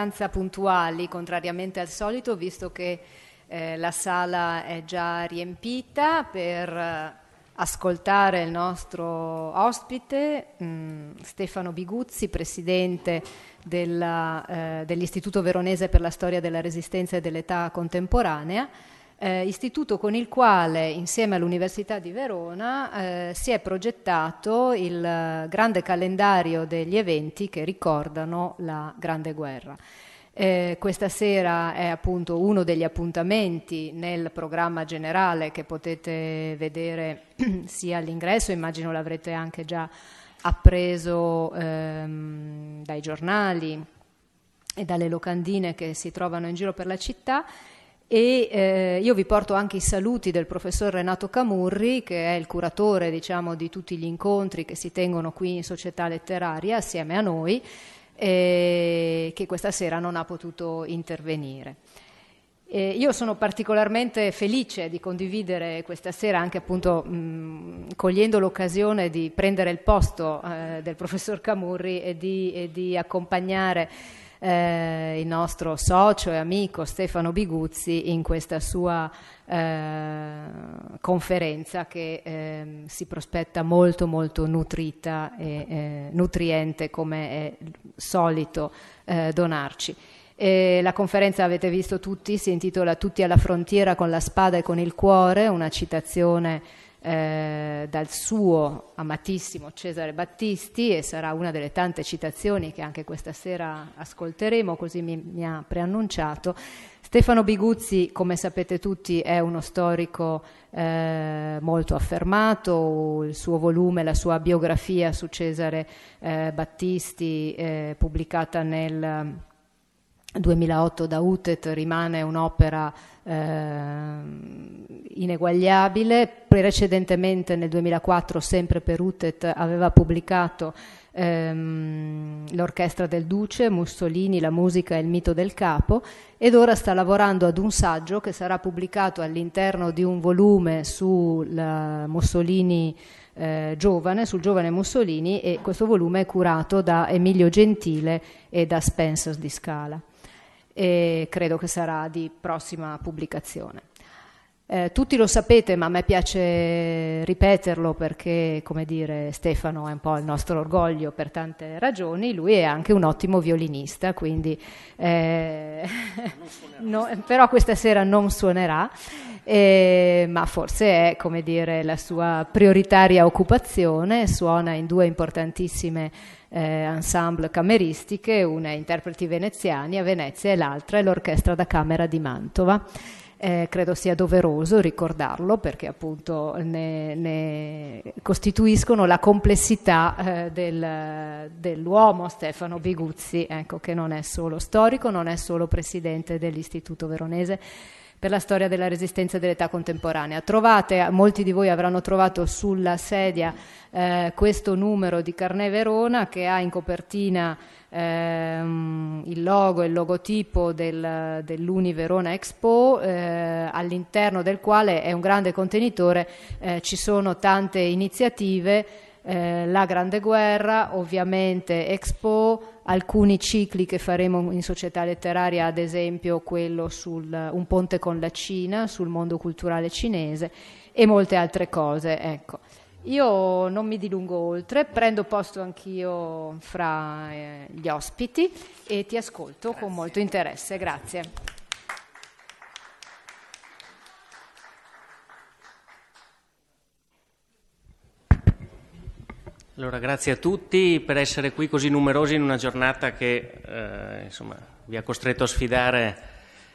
abbastanza puntuali, contrariamente al solito, visto che eh, la sala è già riempita per eh, ascoltare il nostro ospite, mh, mm, Stefano Biguzzi, presidente della, eh, dell'Istituto Veronese per la Storia della Resistenza e dell'Età Contemporanea eh, istituto con il quale insieme all'Università di Verona eh, si è progettato il eh, grande calendario degli eventi che ricordano la Grande Guerra. Eh, questa sera è appunto uno degli appuntamenti nel programma generale che potete vedere sia all'ingresso, immagino l'avrete anche già appreso ehm, dai giornali e dalle locandine che si trovano in giro per la città e eh, io vi porto anche i saluti del professor Renato Camurri, che è il curatore diciamo, di tutti gli incontri che si tengono qui in Società Letteraria assieme a noi, eh, che questa sera non ha potuto intervenire. Eh, io sono particolarmente felice di condividere questa sera, anche appunto mh, cogliendo l'occasione di prendere il posto eh, del professor Camurri e di, e di accompagnare eh, il nostro socio e amico Stefano Biguzzi in questa sua eh, conferenza che eh, si prospetta molto molto nutrita e eh, nutriente come è solito eh, donarci. E la conferenza avete visto tutti, si intitola Tutti alla frontiera con la spada e con il cuore, una citazione eh, dal suo amatissimo Cesare Battisti e sarà una delle tante citazioni che anche questa sera ascolteremo, così mi, mi ha preannunciato. Stefano Biguzzi, come sapete tutti, è uno storico eh, molto affermato, il suo volume, la sua biografia su Cesare eh, Battisti, eh, pubblicata nel 2008 eh, da UTET, rimane un'opera Ehm, ineguagliabile. Precedentemente nel 2004 sempre per UTET aveva pubblicato ehm, l'orchestra del Duce, Mussolini, la musica e il mito del capo ed ora sta lavorando ad un saggio che sarà pubblicato all'interno di un volume su Mussolini eh, giovane, sul giovane Mussolini e questo volume è curato da Emilio Gentile e da Spencer di Scala e credo che sarà di prossima pubblicazione. Eh, tutti lo sapete, ma a me piace ripeterlo perché, come dire, Stefano è un po' il nostro orgoglio per tante ragioni. Lui è anche un ottimo violinista, quindi, eh, no, però questa sera non suonerà, eh, ma forse è, come dire, la sua prioritaria occupazione. Suona in due importantissime eh, ensemble cameristiche, una è Interpreti Veneziani a Venezia e l'altra è l'Orchestra da Camera di Mantova eh, credo sia doveroso ricordarlo perché appunto ne, ne costituiscono la complessità eh, del, dell'uomo Stefano Biguzzi, ecco, che non è solo storico, non è solo presidente dell'Istituto Veronese per la storia della resistenza dell'età contemporanea. Trovate, molti di voi avranno trovato sulla sedia eh, questo numero di Carnè Verona che ha in copertina ehm, il logo e il logotipo del, dell'Uni Verona Expo, eh, all'interno del quale è un grande contenitore, eh, ci sono tante iniziative eh, la Grande Guerra, ovviamente Expo, alcuni cicli che faremo in società letteraria, ad esempio quello su un ponte con la Cina, sul mondo culturale cinese e molte altre cose. Ecco. Io non mi dilungo oltre, prendo posto anch'io fra eh, gli ospiti e ti ascolto Grazie. con molto interesse. Grazie. Allora, grazie a tutti per essere qui così numerosi in una giornata che eh, insomma, vi ha costretto a sfidare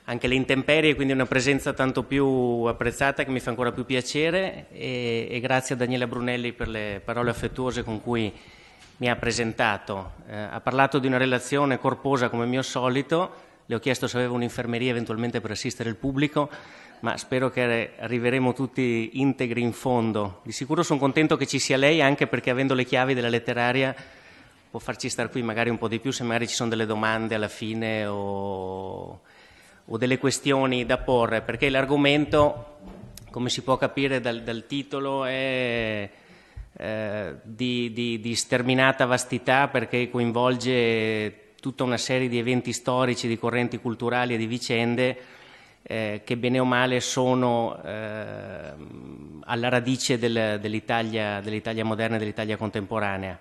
anche le intemperie, quindi una presenza tanto più apprezzata che mi fa ancora più piacere e, e grazie a Daniela Brunelli per le parole affettuose con cui mi ha presentato. Eh, ha parlato di una relazione corposa come mio solito, le ho chiesto se aveva un'infermeria eventualmente per assistere il pubblico ma spero che arriveremo tutti integri in fondo. Di sicuro sono contento che ci sia lei, anche perché avendo le chiavi della letteraria può farci stare qui magari un po' di più se magari ci sono delle domande alla fine o, o delle questioni da porre, perché l'argomento, come si può capire dal, dal titolo, è... Eh, di, di, di sterminata vastità perché coinvolge tutta una serie di eventi storici, di correnti culturali e di vicende eh, che bene o male sono eh, alla radice del, dell'Italia, dell'Italia, moderna e dell'Italia contemporanea.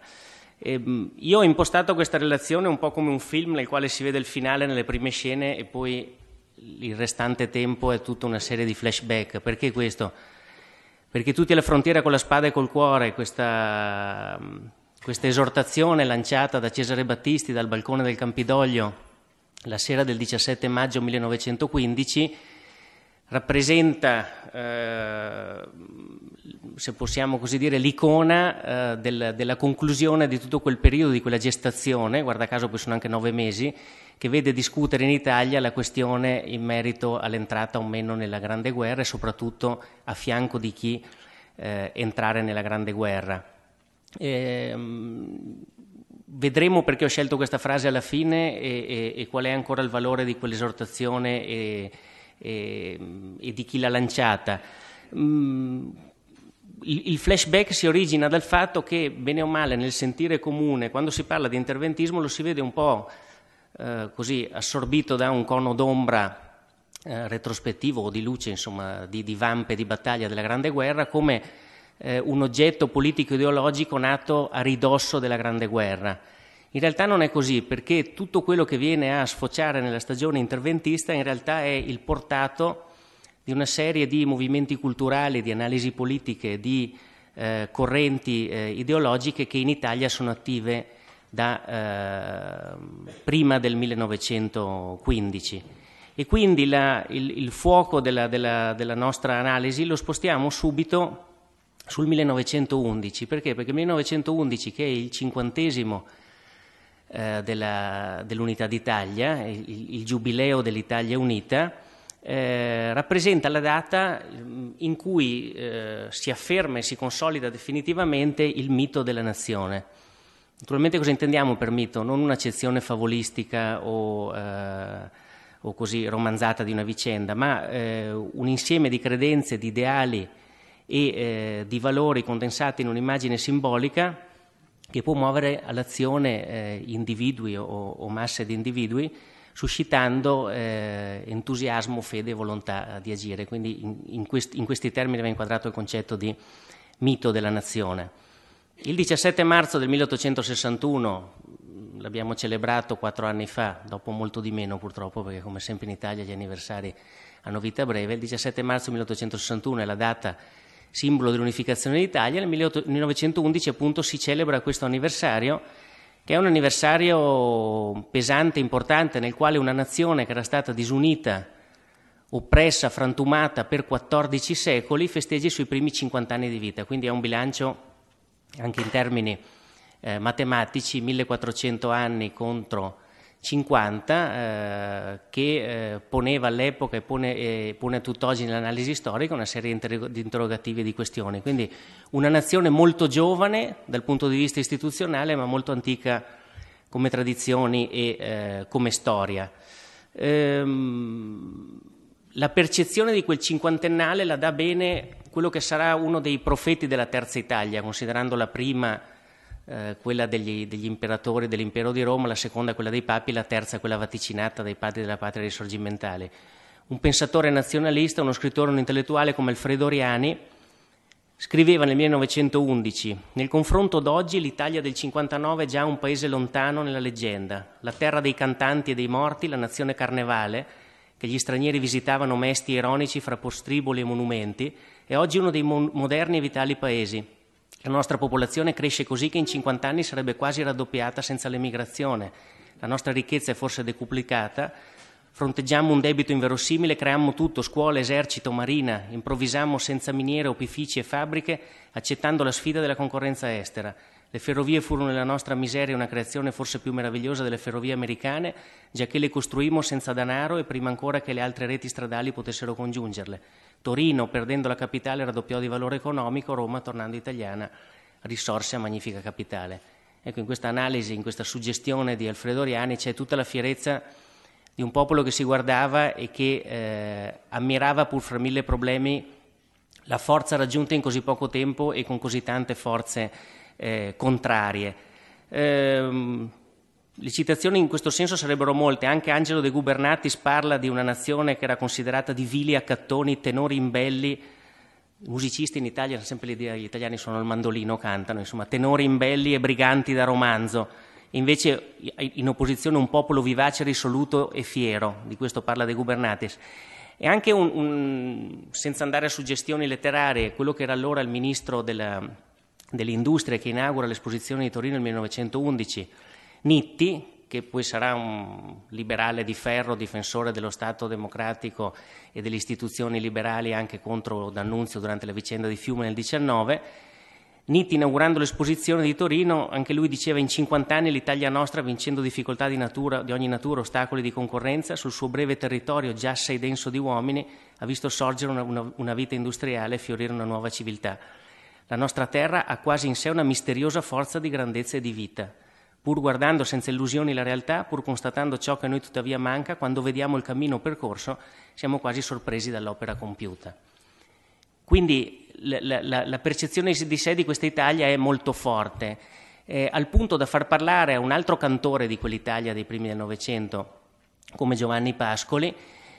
E, ehm, io ho impostato questa relazione un po' come un film nel quale si vede il finale nelle prime scene e poi il restante tempo è tutta una serie di flashback. Perché questo? Perché tutti alla frontiera con la spada e col cuore, questa, questa esortazione lanciata da Cesare Battisti dal balcone del Campidoglio la sera del 17 maggio 1915 rappresenta, eh, se possiamo così dire, l'icona eh, del, della conclusione di tutto quel periodo, di quella gestazione, guarda caso poi sono anche nove mesi, che vede discutere in Italia la questione in merito all'entrata o meno nella Grande Guerra e soprattutto a fianco di chi eh, entrare nella Grande Guerra. E, ehm, Vedremo perché ho scelto questa frase alla fine e, e, e qual è ancora il valore di quell'esortazione e, e di chi l'ha lanciata. Mm, il, il flashback si origina dal fatto che, bene o male, nel sentire comune, quando si parla di interventismo, lo si vede un po' eh, così assorbito da un cono d'ombra eh, retrospettivo o di luce, insomma, di, di vampe di battaglia della Grande Guerra, come eh, un oggetto politico-ideologico nato a ridosso della Grande Guerra. In realtà non è così, perché tutto quello che viene a sfociare nella stagione interventista in realtà è il portato di una serie di movimenti culturali, di analisi politiche, di eh, correnti eh, ideologiche che in Italia sono attive da eh, prima del 1915. E quindi la, il, il, fuoco della, della, della nostra analisi lo spostiamo subito sul 1911, perché? Perché il 1911, che è il cinquantesimo eh, della, dell'Unità d'Italia, il, il, giubileo dell'Italia Unita, eh, rappresenta la data mm, in cui eh, si afferma e si consolida definitivamente il mito della nazione. Naturalmente cosa intendiamo per mito? Non un'accezione favolistica o, eh, o così romanzata di una vicenda, ma eh, un insieme di credenze, di ideali, e eh, di valori condensati in un'immagine simbolica che può muovere all'azione eh, individui o, o, masse di individui, suscitando eh, entusiasmo, fede e volontà di agire. Quindi in, in, quest- in questi termini va inquadrato il concetto di mito della nazione. Il 17 marzo del 1861, mm, l'abbiamo celebrato quattro anni fa, dopo molto di meno purtroppo, perché come sempre in Italia gli anniversari hanno vita breve, il 17 marzo 1861 è la data simbolo dell'unificazione d'Italia, nel 1911 appunto si celebra questo anniversario, che è un anniversario pesante, importante, nel quale una nazione che era stata disunita, oppressa, frantumata per 14 secoli, festeggia i suoi primi 50 anni di vita, quindi è un bilancio anche in termini eh, matematici, 1400 anni contro 50 eh, che eh, poneva all'epoca e pone, eh, pone a tutt'oggi nell'analisi storica una serie inter- di interrogativi e di questioni. Quindi una nazione molto giovane dal punto di vista istituzionale ma molto antica come tradizioni e eh, come storia. Ehm, la percezione di quel cinquantennale la dà bene quello che sarà uno dei profeti della Terza Italia, considerando la prima eh, quella degli, degli, imperatori dell'impero di Roma, la seconda quella dei papi, la terza quella vaticinata dai padri della patria risorgimentale. Un pensatore nazionalista, uno scrittore, un intellettuale come Alfredo Riani scriveva nel 1911 «Nel confronto d'oggi l'Italia del 59 è già un paese lontano nella leggenda, la terra dei cantanti e dei morti, la nazione carnevale» che gli stranieri visitavano mesti ironici fra postriboli e monumenti, è oggi uno dei mo- moderni e vitali paesi. La nostra popolazione cresce così che in 50 anni sarebbe quasi raddoppiata senza l'emigrazione. La nostra ricchezza è forse decuplicata. Fronteggiamo un debito inverosimile, creammo tutto, scuola, esercito, marina, improvvisammo senza miniere, opifici e fabbriche, accettando la sfida della concorrenza estera. Le ferrovie furono nella nostra miseria una creazione forse più meravigliosa delle ferrovie americane, già che le costruimmo senza denaro e prima ancora che le altre reti stradali potessero congiungerle. Torino, perdendo la capitale, raddoppiò di valore economico, Roma, tornando italiana, risorse a magnifica capitale. Ecco, in questa analisi, in questa suggestione di Alfredo Riani c'è tutta la fierezza di un popolo che si guardava e che eh, ammirava pur fra mille problemi la forza raggiunta in così poco tempo e con così tante forze eh, contrarie. Eh, le citazioni in questo senso sarebbero molte, anche Angelo De Gubernatis parla di una nazione che era considerata di vili accattoni, tenori imbelli, musicisti in Italia, sempre l'idea gli italiani sono il mandolino, cantano, insomma, tenori imbelli e briganti da romanzo, invece in opposizione un popolo vivace, risoluto e fiero, di questo parla De Gubernatis. E anche, un, un, senza andare a suggestioni letterarie, quello che era allora il ministro della, dell'industria che inaugura l'esposizione di Torino nel 1911, Nitti, che poi sarà un liberale di ferro, difensore dello Stato democratico e delle istituzioni liberali anche contro D'Annunzio durante la vicenda di Fiume nel 19, Nitti inaugurando l'esposizione di Torino, anche lui diceva in 50 anni l'Italia nostra vincendo difficoltà di, natura, di ogni natura, ostacoli di concorrenza, sul suo breve territorio già assai denso di uomini, ha visto sorgere una, una, una vita industriale e fiorire una nuova civiltà. La nostra terra ha quasi in sé una misteriosa forza di grandezza e di vita pur guardando senza illusioni la realtà, pur constatando ciò che a noi tuttavia manca, quando vediamo il cammino percorso siamo quasi sorpresi dall'opera compiuta. Quindi la, la, la percezione di sé di questa Italia è molto forte, eh, al punto da far parlare a un altro cantore di quell'Italia dei primi del Novecento, come Giovanni Pascoli,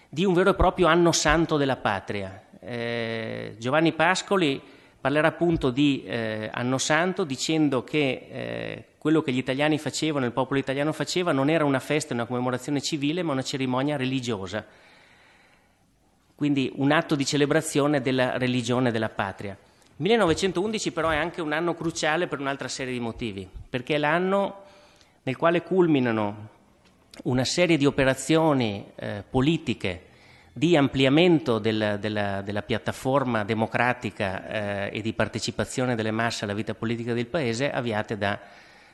di un vero e proprio anno santo della patria. Eh, Giovanni Pascoli parlerà appunto di eh, Anno Santo dicendo che eh, quello che gli italiani facevano, il popolo italiano faceva, non era una festa, una commemorazione civile, ma una cerimonia religiosa. Quindi un atto di celebrazione della religione della patria. 1911 però è anche un anno cruciale per un'altra serie di motivi, perché è l'anno nel quale culminano una serie di operazioni eh, politiche di ampliamento del, della, della, piattaforma democratica eh, e di partecipazione delle masse alla vita politica del Paese avviate da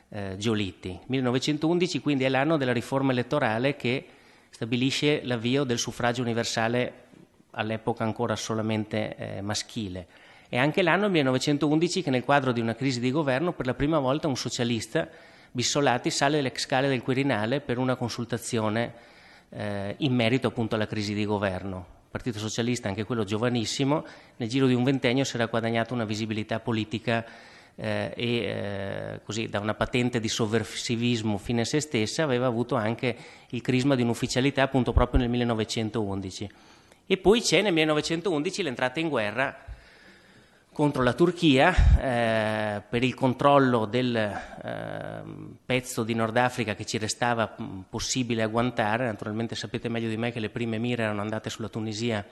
eh, Giolitti. 1911 quindi è l'anno della riforma elettorale che stabilisce l'avvio del suffragio universale all'epoca ancora solamente eh, maschile. È anche l'anno 1911 che nel quadro di una crisi di governo per la prima volta un socialista, Bissolati, sale le scale del Quirinale per una consultazione eh, in merito appunto alla crisi di governo. Il Partito Socialista, anche quello giovanissimo, nel giro di un ventennio si era guadagnato una visibilità politica eh, e eh, così da una patente di sovversivismo fine a se stessa aveva avuto anche il crisma di un'ufficialità appunto proprio nel 1911. E poi c'è nel 1911 l'entrata in guerra contro la Turchia eh, per il controllo del eh, pezzo di Nord Africa che ci restava possibile agguantare. Naturalmente sapete meglio di me che le prime mire erano andate sulla Tunisia,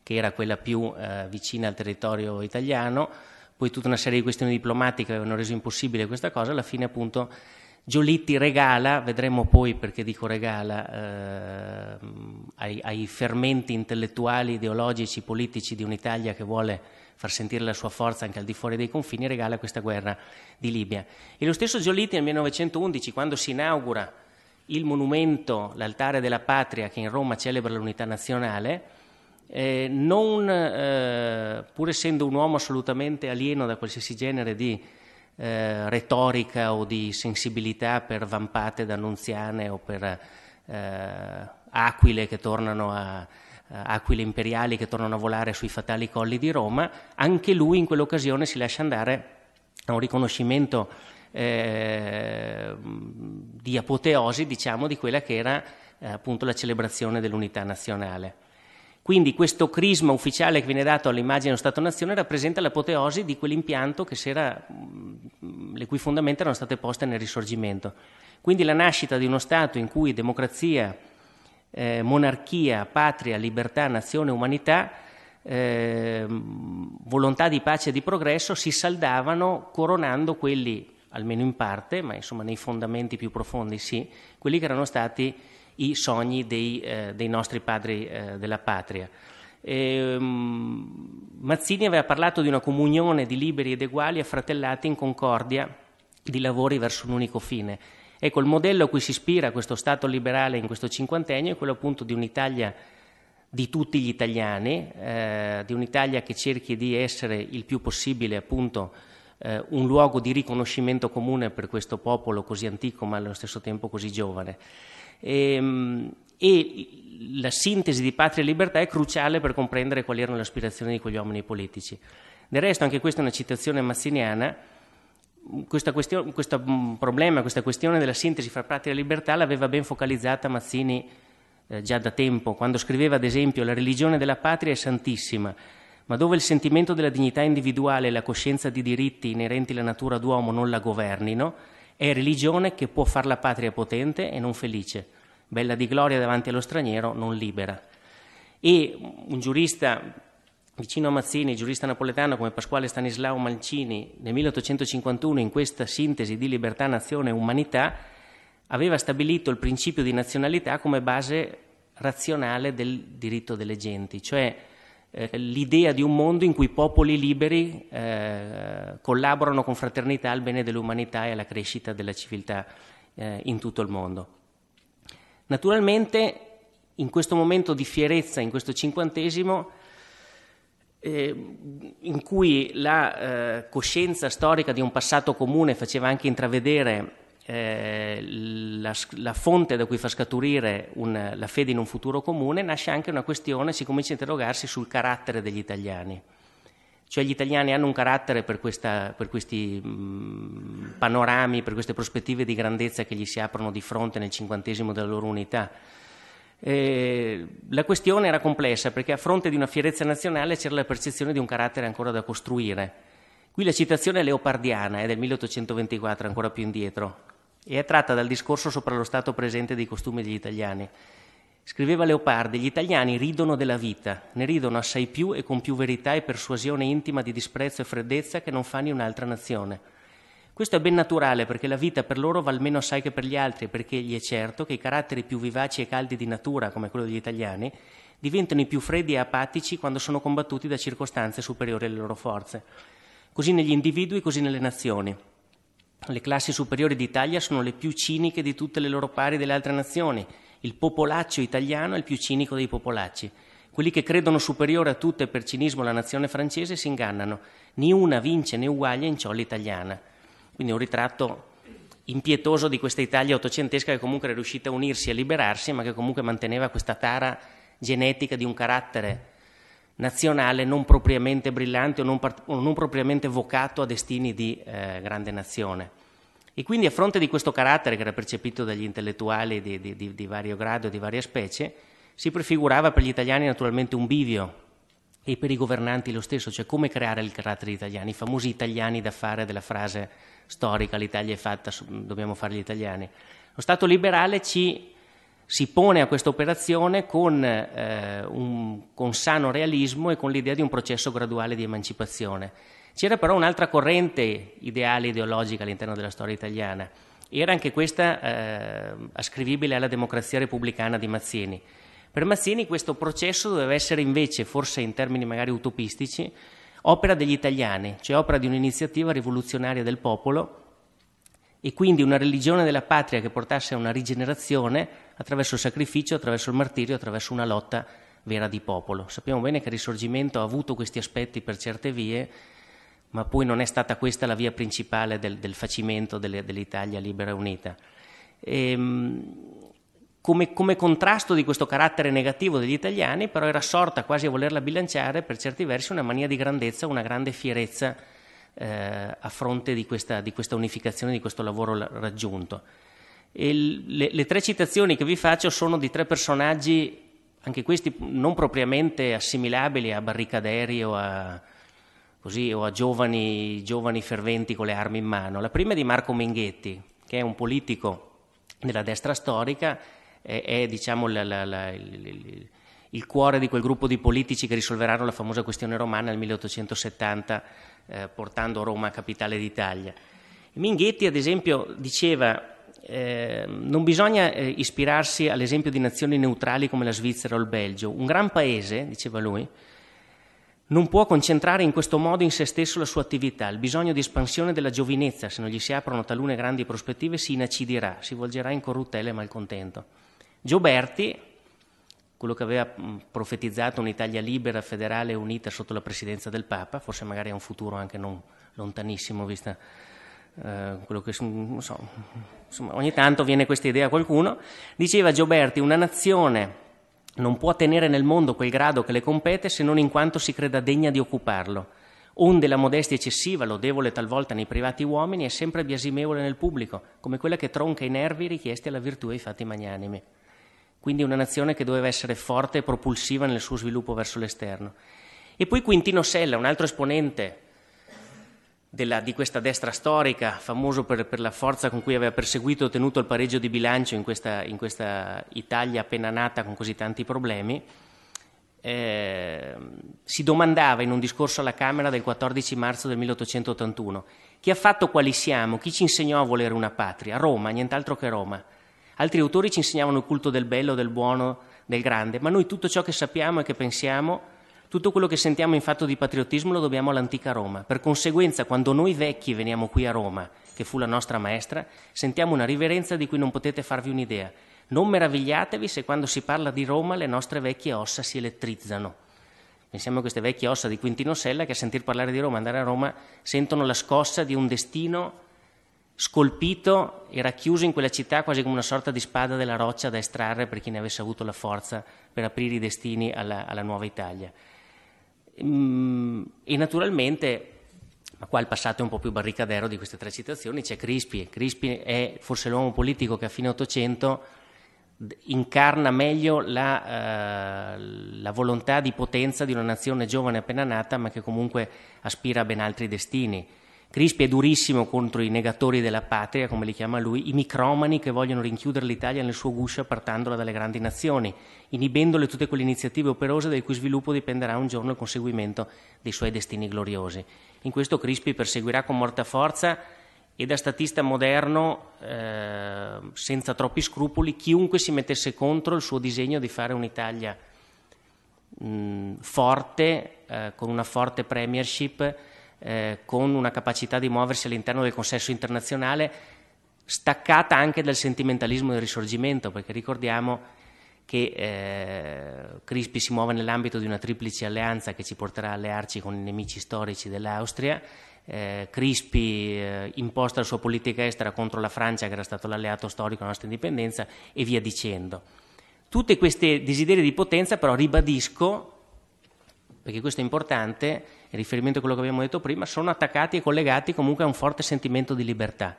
che era quella più eh, vicina al territorio italiano, poi tutta una serie di questioni diplomatiche avevano reso impossibile questa cosa, alla fine appunto Giolitti regala, vedremo poi perché dico regala, eh, ai, ai fermenti intellettuali, ideologici, politici di un'Italia che vuole far sentire la sua forza anche al di fuori dei confini, regala questa guerra di Libia. E lo stesso Giolitti nel 1911, quando si inaugura il monumento, l'altare della patria che in Roma celebra l'unità nazionale, eh, non, eh, pur essendo un uomo assolutamente alieno da qualsiasi genere di eh, retorica o di sensibilità per vampate d'annunziane o per eh, aquile che tornano a, eh, aquile imperiali che tornano a volare sui fatali colli di Roma, anche lui in quell'occasione si lascia andare a un riconoscimento eh, di apoteosi, diciamo, di quella che era eh, appunto la celebrazione dell'unità nazionale. Quindi questo crisma ufficiale che viene dato all'immagine dello Stato-Nazione rappresenta l'apoteosi di quell'impianto era, mm, le cui fondamenta erano state poste nel Risorgimento. Quindi la nascita di uno Stato in cui democrazia, eh, monarchia, patria, libertà, nazione, umanità, eh, volontà di pace e di progresso si saldavano coronando quelli, almeno in parte, ma insomma nei fondamenti più profondi sì, quelli che erano stati i sogni dei, eh, dei nostri padri eh, della patria. E, ehm, Mazzini aveva parlato di una comunione di liberi ed eguali affratellati in concordia di lavori verso un unico fine. Ecco, il modello a cui si ispira questo Stato liberale in questo cinquantennio è quello appunto di un'Italia di tutti gli italiani, eh, di un'Italia che cerchi di essere il più possibile appunto eh, un luogo di riconoscimento comune per questo popolo così antico ma allo stesso tempo così giovane. E, ehm, e la sintesi di patria e libertà è cruciale per comprendere quali erano le aspirazioni di quegli uomini politici. Del resto anche questa è una citazione mazziniana, questo mm, problema, questa questione della sintesi fra pratica e libertà l'aveva ben focalizzata Mazzini eh, già da tempo, quando scriveva ad esempio la religione della patria è santissima, ma dove il sentimento della dignità individuale e la coscienza di diritti inerenti alla natura d'uomo non la governino, è religione che può far la patria potente e non felice, bella di gloria davanti allo straniero, non libera. E un giurista Vicino a Mazzini, giurista napoletano come Pasquale Stanislao Mancini, nel 1851, in questa sintesi di libertà, nazione e umanità, aveva stabilito il principio di nazionalità come base razionale del diritto delle genti, cioè eh, l'idea di un mondo in cui popoli liberi eh, collaborano con fraternità al bene dell'umanità e alla crescita della civiltà eh, in tutto il mondo. Naturalmente, in questo momento di fierezza, in questo cinquantesimo, eh, in cui la eh, coscienza storica di un passato comune faceva anche intravedere eh, la, la, fonte da cui fa scaturire un, la fede in un futuro comune, nasce anche una questione, si comincia a interrogarsi sul carattere degli italiani. Cioè gli italiani hanno un carattere per, questa, per questi mh, mm, panorami, per queste prospettive di grandezza che gli si aprono di fronte nel cinquantesimo della loro unità eh, la questione era complessa perché a fronte di una fierezza nazionale c'era la percezione di un carattere ancora da costruire. Qui la citazione leopardiana è del 1824, ancora più indietro, e è tratta dal discorso sopra lo stato presente dei costumi degli italiani. Scriveva Leopardi, gli italiani ridono della vita, ne ridono assai più e con più verità e persuasione intima di disprezzo e freddezza che non fa ni un'altra nazione. Questo è ben naturale perché la vita per loro vale meno assai che per gli altri, perché gli è certo che i caratteri più vivaci e caldi di natura, come quello degli italiani, diventano i più freddi e apatici quando sono combattuti da circostanze superiori alle loro forze. Così negli individui, così nelle nazioni. Le classi superiori d'Italia sono le più ciniche di tutte le loro pari delle altre nazioni. Il popolaccio italiano è il più cinico dei popolacci. Quelli che credono superiore a tutte per cinismo la nazione francese si ingannano. Ni una vince né uguaglia in ciò l'italiana. Quindi un ritratto impietoso di questa Italia ottocentesca che comunque è riuscita a unirsi e a liberarsi, ma che comunque manteneva questa tara genetica di un carattere nazionale non propriamente brillante o non, part- o non propriamente vocato a destini di eh, grande nazione. E quindi a fronte di questo carattere che era percepito dagli intellettuali di, di, di, di vario grado e di varia specie, si prefigurava per gli italiani naturalmente un bivio e per i governanti lo stesso, cioè come creare il carattere italiano, i famosi italiani da fare della frase storica, l'Italia è fatta, dobbiamo fare gli italiani. Lo Stato liberale ci si pone a questa operazione con, eh, con sano realismo e con l'idea di un processo graduale di emancipazione. C'era però un'altra corrente ideale ideologica all'interno della storia italiana, era anche questa eh, ascrivibile alla democrazia repubblicana di Mazzini. Per Mazzini questo processo doveva essere invece, forse in termini magari utopistici, opera degli italiani, cioè opera di un'iniziativa rivoluzionaria del popolo e quindi una religione della patria che portasse a una rigenerazione attraverso il sacrificio, attraverso il martirio, attraverso una lotta vera di popolo. Sappiamo bene che il risorgimento ha avuto questi aspetti per certe vie, ma poi non è stata questa la via principale del, del facimento delle, dell'Italia libera e unita. E, ehm, come, come, contrasto di questo carattere negativo degli italiani, però era sorta quasi a volerla bilanciare per certi versi una mania di grandezza, una grande fierezza eh, a fronte di questa, di questa, unificazione, di questo lavoro la, raggiunto. Le, le tre citazioni che vi faccio sono di tre personaggi, anche questi non propriamente assimilabili a Barricaderi o a, così, o a giovani, giovani, ferventi con le armi in mano. La prima è di Marco Menghetti, che è un politico della destra storica è, è diciamo, la, la, la, il, il, cuore di quel gruppo di politici che risolveranno la famosa questione romana nel 1870, eh, portando Roma capitale d'Italia. Minghetti, ad esempio, diceva eh, non bisogna eh, ispirarsi all'esempio di nazioni neutrali come la Svizzera o il Belgio. Un gran paese, diceva lui, non può concentrare in questo modo in se stesso la sua attività. Il bisogno di espansione della giovinezza, se non gli si aprono talune grandi prospettive, si inacidirà, si volgerà in corruttele e malcontento. Gioberti, quello che aveva profetizzato un'Italia libera, federale e unita sotto la presidenza del Papa, forse magari a un futuro anche non lontanissimo, vista eh, quello che non so, insomma, ogni tanto viene questa idea a qualcuno. Diceva Gioberti: una nazione non può tenere nel mondo quel grado che le compete se non in quanto si creda degna di occuparlo. Onde la modestia eccessiva, lodevole talvolta nei privati uomini, è sempre biasimevole nel pubblico, come quella che tronca i nervi richiesti alla virtù e ai fatti magnanimi quindi una nazione che doveva essere forte e propulsiva nel suo sviluppo verso l'esterno. E poi Quintino Sella, un altro esponente della, di questa destra storica, famoso per, per, la forza con cui aveva perseguito e ottenuto il pareggio di bilancio in questa, in questa, Italia appena nata con così tanti problemi, eh, si domandava in un discorso alla Camera del 14 marzo del 1881 chi ha fatto quali siamo, chi ci insegnò a volere una patria, Roma, nient'altro che Roma. Altri autori ci insegnavano il culto del bello, del buono, del grande, ma noi tutto ciò che sappiamo e che pensiamo tutto quello che sentiamo in fatto di patriottismo lo dobbiamo all'antica Roma. Per conseguenza, quando noi vecchi veniamo qui a Roma, che fu la nostra maestra, sentiamo una riverenza di cui non potete farvi un'idea. Non meravigliatevi se quando si parla di Roma le nostre vecchie ossa si elettrizzano. Pensiamo a queste vecchie ossa di Quintino Sella che a sentir parlare di Roma, andare a Roma, sentono la scossa di un destino scolpito, e racchiuso in quella città quasi come una sorta di spada della roccia da estrarre per chi ne avesse avuto la forza per aprire i destini alla, alla nuova Italia. Mm, e naturalmente, ma qua il passato è un po' più barricadero di queste tre citazioni, c'è Crispi. Crispi è forse l'uomo politico che a fine Ottocento incarna meglio la, eh, la volontà di potenza di una nazione giovane appena nata, ma che comunque aspira a ben altri destini Crispi è durissimo contro i negatori della patria, come li chiama lui, i micromani che vogliono rinchiudere l'Italia nel suo guscio appartandola dalle grandi nazioni, inibendole tutte quelle iniziative operose dal cui sviluppo dipenderà un giorno il conseguimento dei suoi destini gloriosi. In questo Crispi perseguirà con morta forza e da statista moderno, eh, senza troppi scrupoli, chiunque si mettesse contro il suo disegno di fare un'Italia mh, mm, forte, eh, con una forte premiership, eh, con una capacità di muoversi all'interno del consesso internazionale, staccata anche dal sentimentalismo del risorgimento, perché ricordiamo che eh, Crispi si muove nell'ambito di una triplice alleanza che ci porterà a allearci con i nemici storici dell'Austria. Eh, Crispi eh, imposta la sua politica estera contro la Francia, che era stato l'alleato storico della nostra indipendenza, e via dicendo. Tutti questi desideri di potenza, però, ribadisco, perché questo è importante, in riferimento a quello che abbiamo detto prima, sono attaccati e collegati comunque a un forte sentimento di libertà.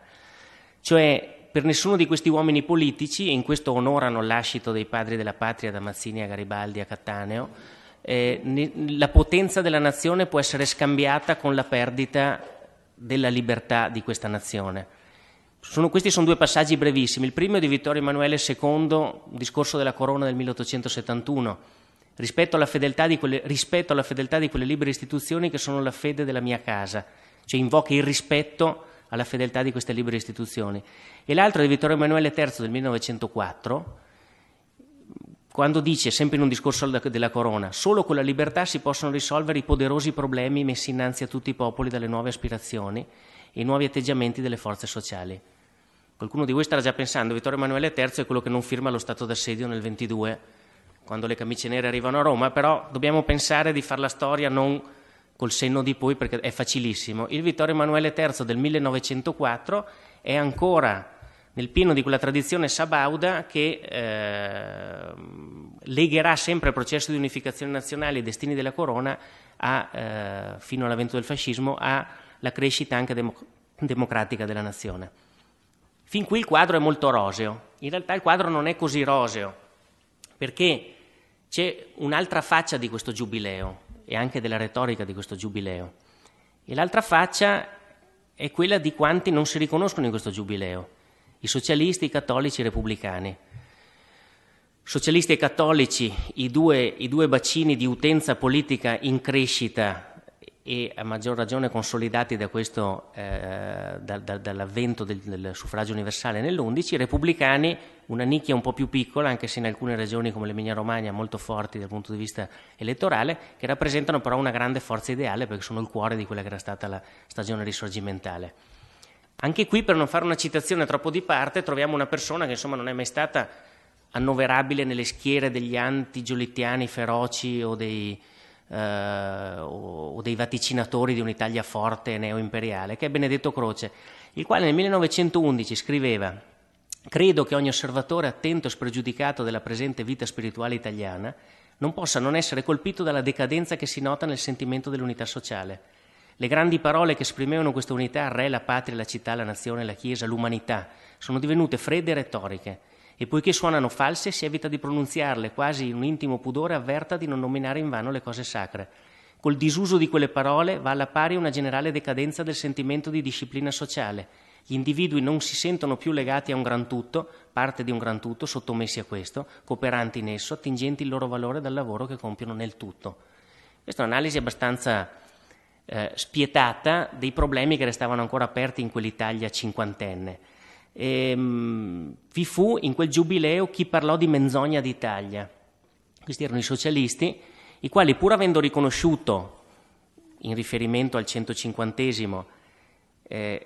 Cioè, per nessuno di questi uomini politici, e in questo onorano l'ascito dei padri della patria, da Mazzini a Garibaldi a Cattaneo, eh, la potenza della nazione può essere scambiata con la perdita della libertà di questa nazione. Sono, questi sono due passaggi brevissimi. Il primo è di Vittorio Emanuele II, discorso della corona del 1871 rispetto alla fedeltà di quelle, fedeltà di quelle libere istituzioni che sono la fede della mia casa, cioè invoca il rispetto alla fedeltà di queste libere istituzioni. E l'altro è di Vittorio Emanuele III del 1904, quando dice, sempre in un discorso della corona, solo con la libertà si possono risolvere i poderosi problemi messi innanzi a tutti i popoli dalle nuove aspirazioni e i nuovi atteggiamenti delle forze sociali. Qualcuno di voi starà già pensando, Vittorio Emanuele III è quello che non firma lo stato d'assedio nel 1922, quando le camicie nere arrivano a Roma, però dobbiamo pensare di fare la storia non col senno di poi perché è facilissimo. Il Vittorio Emanuele III del 1904 è ancora nel pieno di quella tradizione sabauda che eh, legherà sempre il processo di unificazione nazionale e i destini della corona a, eh, fino all'avvento del fascismo alla crescita anche democ- democratica della nazione. Fin qui il quadro è molto roseo, in realtà il quadro non è così roseo perché c'è un'altra faccia di questo giubileo e anche della retorica di questo giubileo. E l'altra faccia è quella di quanti non si riconoscono in questo giubileo, i socialisti, i cattolici, e i repubblicani. Socialisti e cattolici, i due, i due bacini di utenza politica in crescita e a maggior ragione consolidati da questo, eh, da, da, dall'avvento del, del, suffragio universale nell'11, i repubblicani, una nicchia un po' più piccola, anche se in alcune regioni come l'Emilia Romagna molto forti dal punto di vista elettorale, che rappresentano però una grande forza ideale perché sono il cuore di quella che era stata la stagione risorgimentale. Anche qui, per non fare una citazione troppo di parte, troviamo una persona che insomma non è mai stata annoverabile nelle schiere degli anti-giolittiani feroci o dei eh, o, dei vaticinatori di un'Italia forte neoimperiale, che è Benedetto Croce, il quale nel 1911 scriveva «Credo che ogni osservatore attento e spregiudicato della presente vita spirituale italiana non possa non essere colpito dalla decadenza che si nota nel sentimento dell'unità sociale». Le grandi parole che esprimevano questa unità, re, la patria, la città, la nazione, la chiesa, l'umanità, sono divenute fredde e retoriche, e poiché suonano false si evita di pronunziarle, quasi in un intimo pudore avverta di non nominare in vano le cose sacre. Col disuso di quelle parole va alla pari una generale decadenza del sentimento di disciplina sociale. Gli individui non si sentono più legati a un gran tutto, parte di un gran tutto, sottomessi a questo, cooperanti in esso, attingenti il loro valore dal lavoro che compiono nel tutto. Questa è un'analisi abbastanza eh, spietata dei problemi che restavano ancora aperti in quell'Italia cinquantenne ehm, vi fu in quel giubileo chi parlò di menzogna d'Italia. Questi erano i socialisti, i quali pur avendo riconosciuto, in riferimento al 150 eh,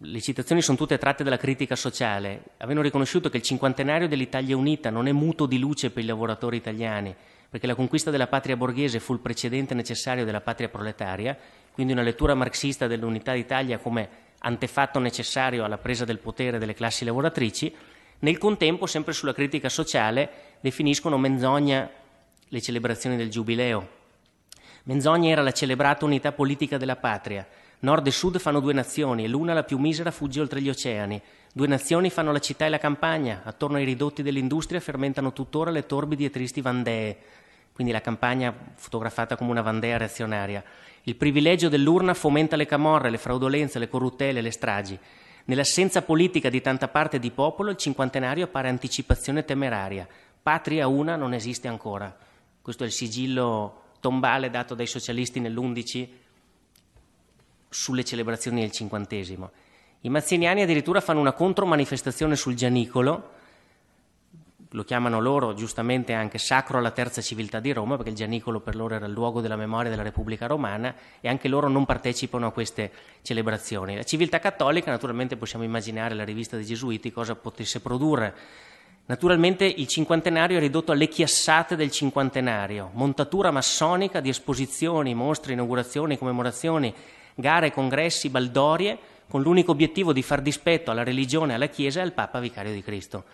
le citazioni sono tutte tratte dalla critica sociale, avevano riconosciuto che il cinquantenario dell'Italia unita non è muto di luce per i lavoratori italiani, perché la conquista della patria borghese fu il precedente necessario della patria proletaria, quindi una lettura marxista dell'unità d'Italia come antefatto necessario alla presa del potere delle classi lavoratrici, nel contempo, sempre sulla critica sociale, definiscono menzogna le celebrazioni del Giubileo. Menzogna era la celebrata unità politica della patria. Nord e Sud fanno due nazioni e l'una la più misera fugge oltre gli oceani. Due nazioni fanno la città e la campagna. Attorno ai ridotti dell'industria fermentano tuttora le torbidi e tristi vandee. Quindi la campagna fotografata come una vandea reazionaria. Il privilegio dell'urna fomenta le camorre, le fraudolenze, le corruttele, le stragi. Nell'assenza politica di tanta parte di popolo, il cinquantenario appare anticipazione temeraria. Patria una non esiste ancora. Questo è il sigillo tombale dato dai socialisti nell'11 sulle celebrazioni del cinquantesimo. I mazziniani addirittura fanno una contromanifestazione sul Gianicolo, lo chiamano loro giustamente anche sacro alla terza civiltà di Roma, perché il Gianicolo per loro era il luogo della memoria della Repubblica Romana e anche loro non partecipano a queste celebrazioni. La civiltà cattolica, naturalmente possiamo immaginare la rivista dei Gesuiti cosa potesse produrre. Naturalmente il cinquantenario è ridotto alle chiassate del cinquantenario, montatura massonica di esposizioni, mostre, inaugurazioni, commemorazioni, gare, congressi, baldorie, con l'unico obiettivo di far dispetto alla religione, alla Chiesa e al Papa Vicario di Cristo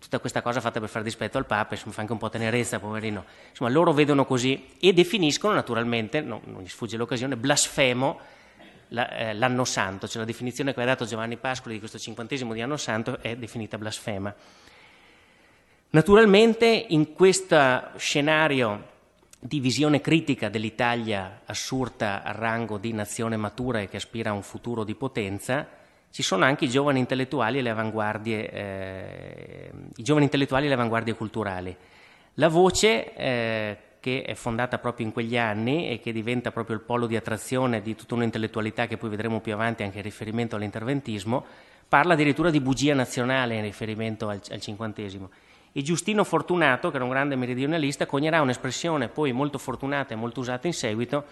tutta questa cosa fatta per far dispetto al Papa, insomma, fa anche un po' tenerezza, poverino. Insomma, loro vedono così e definiscono naturalmente, no, non gli sfugge l'occasione, blasfemo la, eh, l'anno santo, cioè la definizione che ha dato Giovanni Pascoli di questo cinquantesimo di anno santo è definita blasfema. Naturalmente in questo scenario di visione critica dell'Italia assurta al rango di nazione matura e che aspira a un futuro di potenza, ci sono anche i giovani intellettuali e le avanguardie, eh, e le avanguardie culturali. La voce, eh, che è fondata proprio in quegli anni e che diventa proprio il polo di attrazione di tutta un'intellettualità che poi vedremo più avanti anche in riferimento all'interventismo, parla addirittura di bugia nazionale in riferimento al, al cinquantesimo. E Giustino Fortunato, che era un grande meridionalista, coninerà un'espressione poi molto fortunata e molto usata in seguito,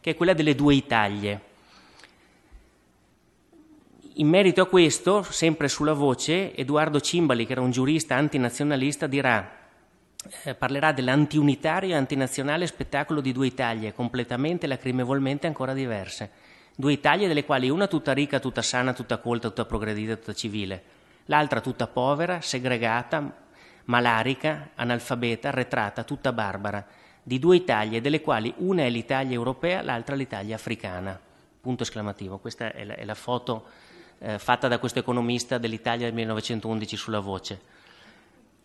che è quella delle due Italie. In merito a questo, sempre sulla voce, Edoardo Cimbali, che era un giurista antinazionalista, dirà, eh, parlerà dell'antiunitario e antinazionale spettacolo di due Italie, completamente e lacrimevolmente ancora diverse. Due Italie delle quali una tutta ricca, tutta sana, tutta colta, tutta progredita, tutta civile, l'altra tutta povera, segregata, malarica, analfabeta, arretrata, tutta barbara, di due Italie delle quali una è l'Italia europea, l'altra l'Italia africana. Punto esclamativo. Questa è la, è la foto eh, fatta da questo economista dell'Italia del 1911 sulla voce.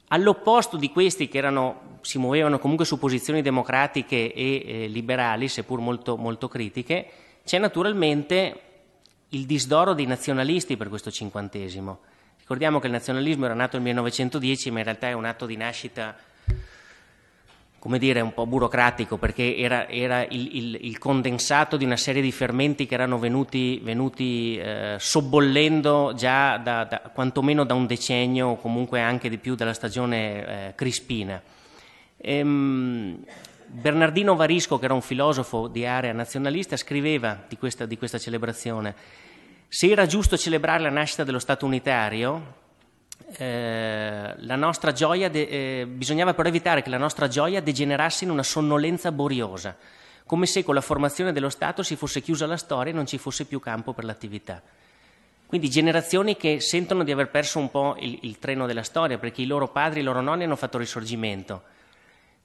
All'opposto di questi che erano, si muovevano comunque su posizioni democratiche e eh, liberali, seppur molto, molto critiche, c'è naturalmente il disdoro dei nazionalisti per questo cinquantesimo. Ricordiamo che il nazionalismo era nato nel 1910, ma in realtà è un atto di nascita come dire, un po' burocratico perché era, era il, il, il, condensato di una serie di fermenti che erano venuti, venuti eh, sobbollendo già da, da, quantomeno da un decennio o comunque anche di più dalla stagione eh, crispina. Ehm, Bernardino Varisco, che era un filosofo di area nazionalista, scriveva di questa, di questa celebrazione, se era giusto celebrare la nascita dello Stato unitario, eh, la nostra gioia de- eh, bisognava però evitare che la nostra gioia degenerasse in una sonnolenza boriosa, come se con la formazione dello Stato si fosse chiusa la storia e non ci fosse più campo per l'attività. Quindi generazioni che sentono di aver perso un po' il, il treno della storia, perché i loro padri e i loro nonni hanno fatto risorgimento.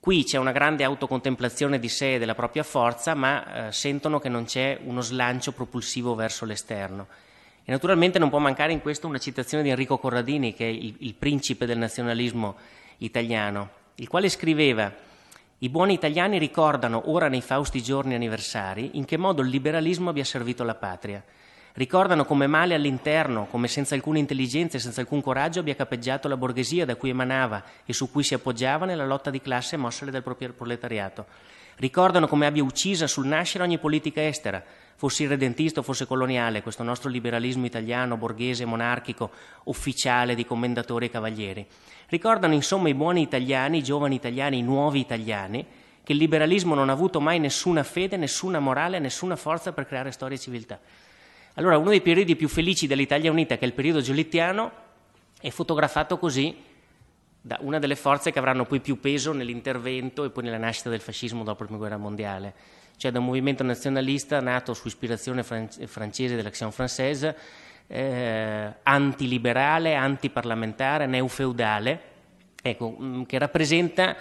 Qui c'è una grande autocontemplazione di sé e della propria forza, ma eh, sentono che non c'è uno slancio propulsivo verso l'esterno. E naturalmente non può mancare in questo una citazione di Enrico Corradini, che è il, il principe del nazionalismo italiano, il quale scriveva i buoni italiani ricordano ora nei fausti giorni anniversari in che modo il liberalismo abbia servito la patria. Ricordano come male all'interno, come senza alcuna intelligenza e senza alcun coraggio abbia capeggiato la borghesia da cui emanava e su cui si appoggiava nella lotta di classe mossa dal proprio proletariato. Ricordano come abbia uccisa sul nascere ogni politica estera, fosse irredentista o fosse coloniale, questo nostro liberalismo italiano, borghese, monarchico, ufficiale di commendatori e cavalieri. Ricordano insomma i buoni italiani, i giovani italiani, i nuovi italiani, che il liberalismo non ha avuto mai nessuna fede, nessuna morale, nessuna forza per creare storia e civiltà. Allora uno dei periodi più felici dell'Italia Unita, che è il periodo giolittiano, è fotografato così una delle forze che avranno poi più peso nell'intervento e poi nella nascita del fascismo dopo la Prima Guerra Mondiale, cioè da un movimento nazionalista nato su ispirazione francese dell'Action Française, eh, antiliberale, antiparlamentare, neofeudale, ecco, mm, che rappresenta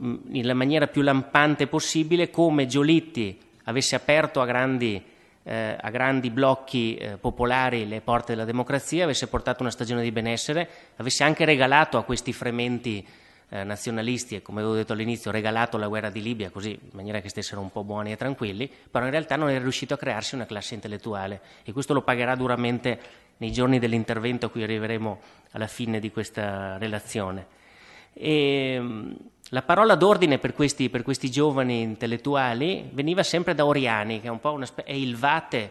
mm, nella maniera più lampante possibile come Giolitti avesse aperto a grandi eh, a grandi blocchi eh, popolari le porte della democrazia, avesse portato una stagione di benessere, avesse anche regalato a questi frementi eh, nazionalisti e come avevo detto all'inizio regalato la guerra di Libia così in maniera che stessero un po' buoni e tranquilli, però in realtà non era riuscito a crearsi una classe intellettuale e questo lo pagherà duramente nei giorni dell'intervento a cui arriveremo alla fine di questa relazione. E, ehm, la parola d'ordine per questi, per questi giovani intellettuali veniva sempre da Oriani, che è, un po una, è il vate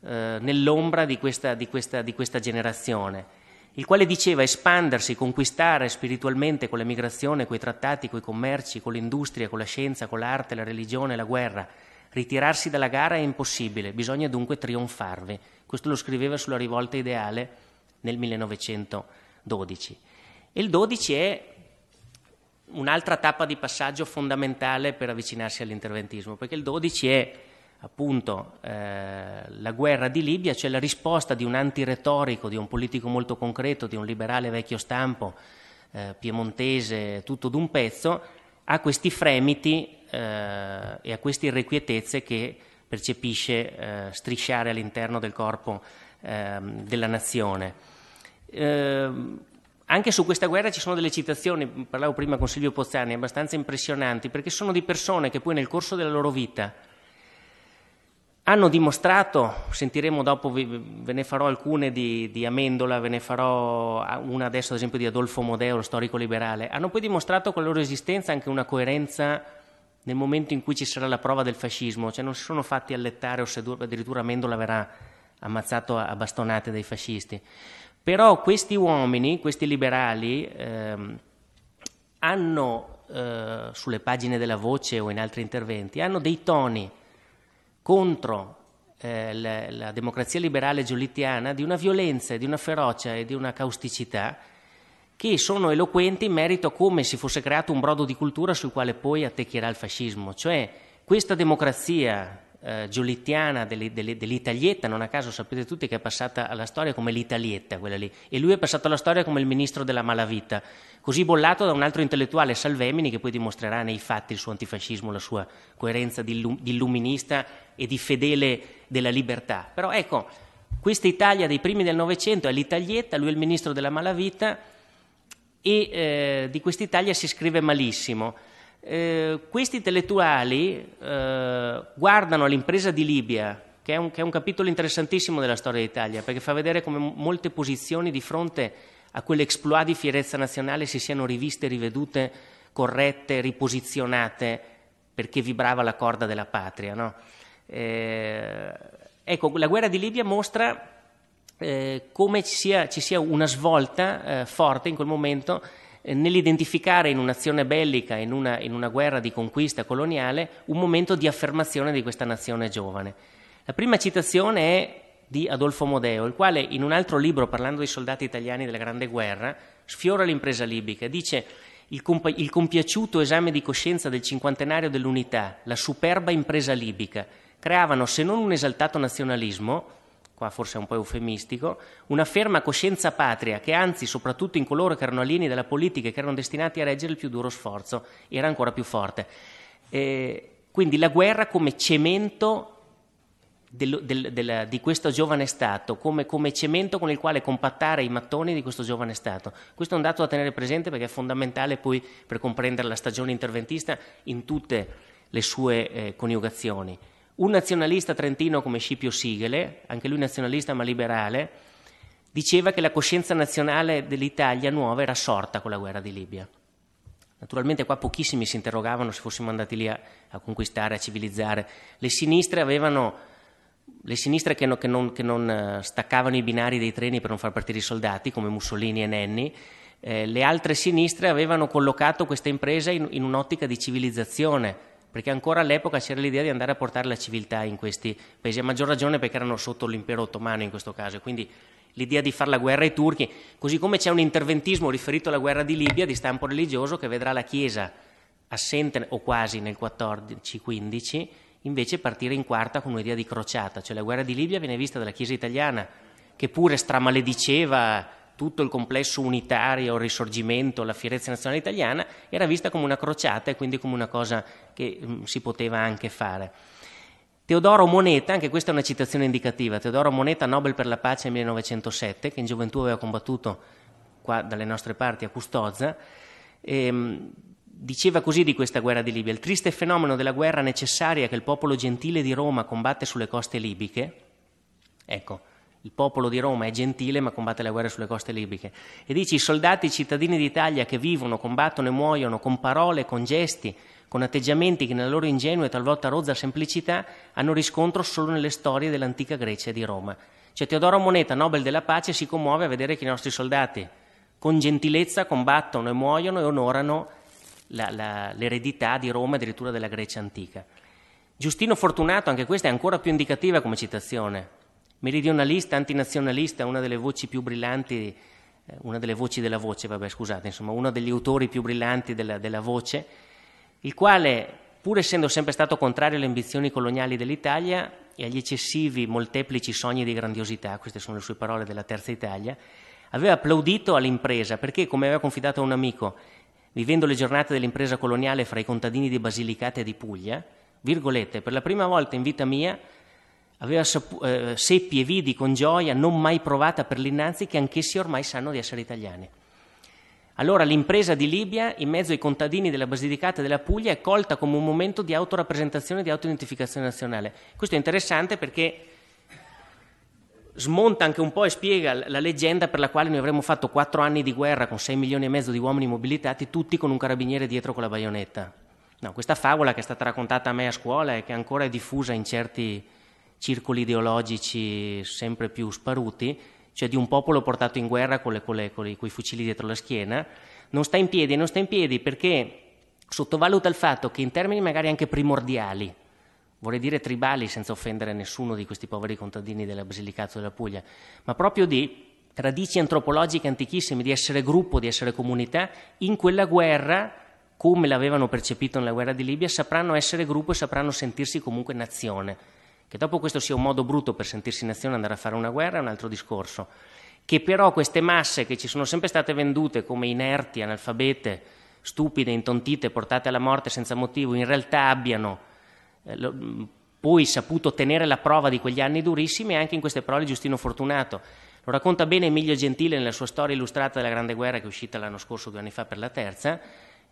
eh, nell'ombra di questa, di, questa, di questa generazione il quale diceva espandersi, conquistare spiritualmente con l'emigrazione, con i trattati, con i commerci, con l'industria, con la scienza, con l'arte, la religione, la guerra. Ritirarsi dalla gara è impossibile, bisogna dunque trionfarvi. Questo lo scriveva sulla rivolta ideale nel 1912. E il 12 è un'altra tappa di passaggio fondamentale per avvicinarsi all'interventismo, perché il 12 è appunto eh, la guerra di Libia, cioè la risposta di un antiretorico, di un politico molto concreto, di un liberale vecchio stampo eh, piemontese, tutto d'un pezzo, a questi fremiti eh, e a queste irrequietezze che percepisce eh, strisciare all'interno del corpo ehm, della nazione ehm, anche su questa guerra ci sono delle citazioni, parlavo prima con Silvio Pozzani, abbastanza impressionanti, perché sono di persone che poi nel corso della loro vita hanno dimostrato, sentiremo dopo, ve ne farò alcune di, di, Amendola, ve ne farò una adesso ad esempio di Adolfo Modeo, lo storico liberale, hanno poi dimostrato con la loro esistenza anche una coerenza nel momento in cui ci sarà la prova del fascismo, cioè non si sono fatti allettare o sedurre, addirittura Amendola verrà ammazzato a bastonate dai fascisti. Però questi uomini, questi liberali, ehm, hanno eh, sulle pagine della voce o in altri interventi, hanno dei toni contro eh, la, la, democrazia liberale giulittiana di una violenza, di una ferocia e di una causticità che sono eloquenti in merito a come si fosse creato un brodo di cultura sul quale poi attecchierà il fascismo. Cioè questa democrazia eh, giolittiana delle, delle, dell'Italietta, non a caso sapete tutti che è passata alla storia come l'Italietta, quella lì, e lui è passato alla storia come il ministro della malavita, così bollato da un altro intellettuale, Salvemini, che poi dimostrerà nei fatti il suo antifascismo, la sua coerenza di, illum- di illuminista e di fedele della libertà. Però ecco, questa Italia dei primi del Novecento è l'Italietta, lui è il ministro della malavita, e eh, di Italia si scrive malissimo. Eh, questi intellettuali eh, guardano all'impresa di Libia, che è, un, che è, un, capitolo interessantissimo della storia d'Italia, perché fa vedere come molte posizioni di fronte a quell'exploit di fierezza nazionale si siano riviste, rivedute, corrette, riposizionate, perché vibrava la corda della patria. No? Eh, ecco, la guerra di Libia mostra eh, come ci sia, ci sia, una svolta eh, forte in quel momento eh, nell'identificare in un'azione bellica, in una, in una guerra di conquista coloniale, un momento di affermazione di questa nazione giovane. La prima citazione è di Adolfo Modeo, il quale in un altro libro, parlando dei soldati italiani della Grande Guerra, sfiora l'impresa libica. Dice il, comp- il compiaciuto esame di coscienza del cinquantenario dell'unità, la superba impresa libica, creavano se non un esaltato nazionalismo, qua forse è un po' eufemistico, una ferma coscienza patria che anzi, soprattutto in coloro che erano alieni della politica e che erano destinati a reggere il più duro sforzo, era ancora più forte. Eh, quindi la guerra come cemento del, del, del, di questo giovane Stato, come, come, cemento con il quale compattare i mattoni di questo giovane Stato. Questo è un dato da tenere presente perché è fondamentale poi per comprendere la stagione interventista in tutte le sue eh, coniugazioni. Un nazionalista trentino come Scipio Sigele, anche lui nazionalista ma liberale, diceva che la coscienza nazionale dell'Italia nuova era sorta con la guerra di Libia. Naturalmente qua pochissimi si interrogavano se fossimo andati lì a, a conquistare, a civilizzare. Le sinistre avevano le sinistre che, no, che, non, che, non, eh, staccavano i binari dei treni per non far partire i soldati, come Mussolini e Nenni, eh, le altre sinistre avevano collocato questa impresa in, in un'ottica di civilizzazione, perché ancora all'epoca c'era l'idea di andare a portare la civiltà in questi paesi, a maggior ragione perché erano sotto l'impero ottomano in questo caso, quindi l'idea di fare la guerra ai turchi, così come c'è un interventismo riferito alla guerra di Libia di stampo religioso che vedrà la Chiesa assente o quasi nel 14-15, invece partire in quarta con un'idea di crociata, cioè la guerra di Libia viene vista dalla Chiesa italiana che pure stramalediceva tutto il complesso unitario, il risorgimento, la fierezza nazionale italiana, era vista come una crociata e quindi come una cosa che mh, mm, si poteva anche fare. Teodoro Moneta, anche questa è una citazione indicativa, Teodoro Moneta, Nobel per la pace nel 1907, che in gioventù aveva combattuto qua dalle nostre parti a Custoza, ehm, diceva così di questa guerra di Libia, il triste fenomeno della guerra necessaria che il popolo gentile di Roma combatte sulle coste libiche, ecco, il popolo di Roma è gentile ma combatte la guerra sulle coste libiche. E dici i soldati, i cittadini d'Italia che vivono, combattono e muoiono con parole, con gesti, con atteggiamenti che nella loro ingenua e talvolta rozza semplicità hanno riscontro solo nelle storie dell'antica Grecia e di Roma. Cioè Teodoro Moneta, Nobel della pace, si commuove a vedere che i nostri soldati con gentilezza combattono e muoiono e onorano la, la, l'eredità di Roma, addirittura della Grecia antica. Giustino Fortunato, anche questa è ancora più indicativa come citazione, meridionalista, antinazionalista, una delle voci più brillanti, eh, una delle voci della voce, vabbè scusate, insomma uno degli autori più brillanti della, della voce, il quale, pur essendo sempre stato contrario alle ambizioni coloniali dell'Italia e agli eccessivi, molteplici sogni di grandiosità, queste sono le sue parole della Terza Italia, aveva applaudito all'impresa perché, come aveva confidato un amico, vivendo le giornate dell'impresa coloniale fra i contadini di Basilicata e di Puglia, virgolette, per la prima volta in vita mia aveva sapu- eh, seppi e vidi con gioia non mai provata per l'innanzi che anch'essi ormai sanno di essere italiani. Allora l'impresa di Libia, in mezzo ai contadini della Basilicata e della Puglia, è colta come un momento di autorappresentazione e di autoidentificazione nazionale. Questo è interessante perché smonta anche un po' e spiega la leggenda per la quale noi avremmo fatto quattro anni di guerra con sei milioni e mezzo di uomini mobilitati, tutti con un carabiniere dietro con la baionetta. No, questa favola che è stata raccontata a me a scuola e che ancora è diffusa in certi circoli ideologici sempre più sparuti, cioè di un popolo portato in guerra con, le, con, le, con, i, con fucili dietro la schiena, non sta in piedi, non sta in piedi perché sottovaluta il fatto che in termini magari anche primordiali, vorrei dire tribali senza offendere nessuno di questi poveri contadini della Basilicato della Puglia, ma proprio di radici antropologiche antichissime, di essere gruppo, di essere comunità, in quella guerra, come l'avevano percepito nella guerra di Libia, sapranno essere gruppo e sapranno sentirsi comunque nazione. Che dopo questo sia un modo brutto per sentirsi in azione andare a fare una guerra è un altro discorso. Che però queste masse che ci sono sempre state vendute come inerti, analfabete, stupide, intontite, portate alla morte senza motivo, in realtà abbiano eh, lo, poi saputo tenere la prova di quegli anni durissimi anche in queste parole Giustino Fortunato. Lo racconta bene Emilio Gentile nella sua storia illustrata della Grande Guerra che è uscita l'anno scorso, due anni fa per la terza.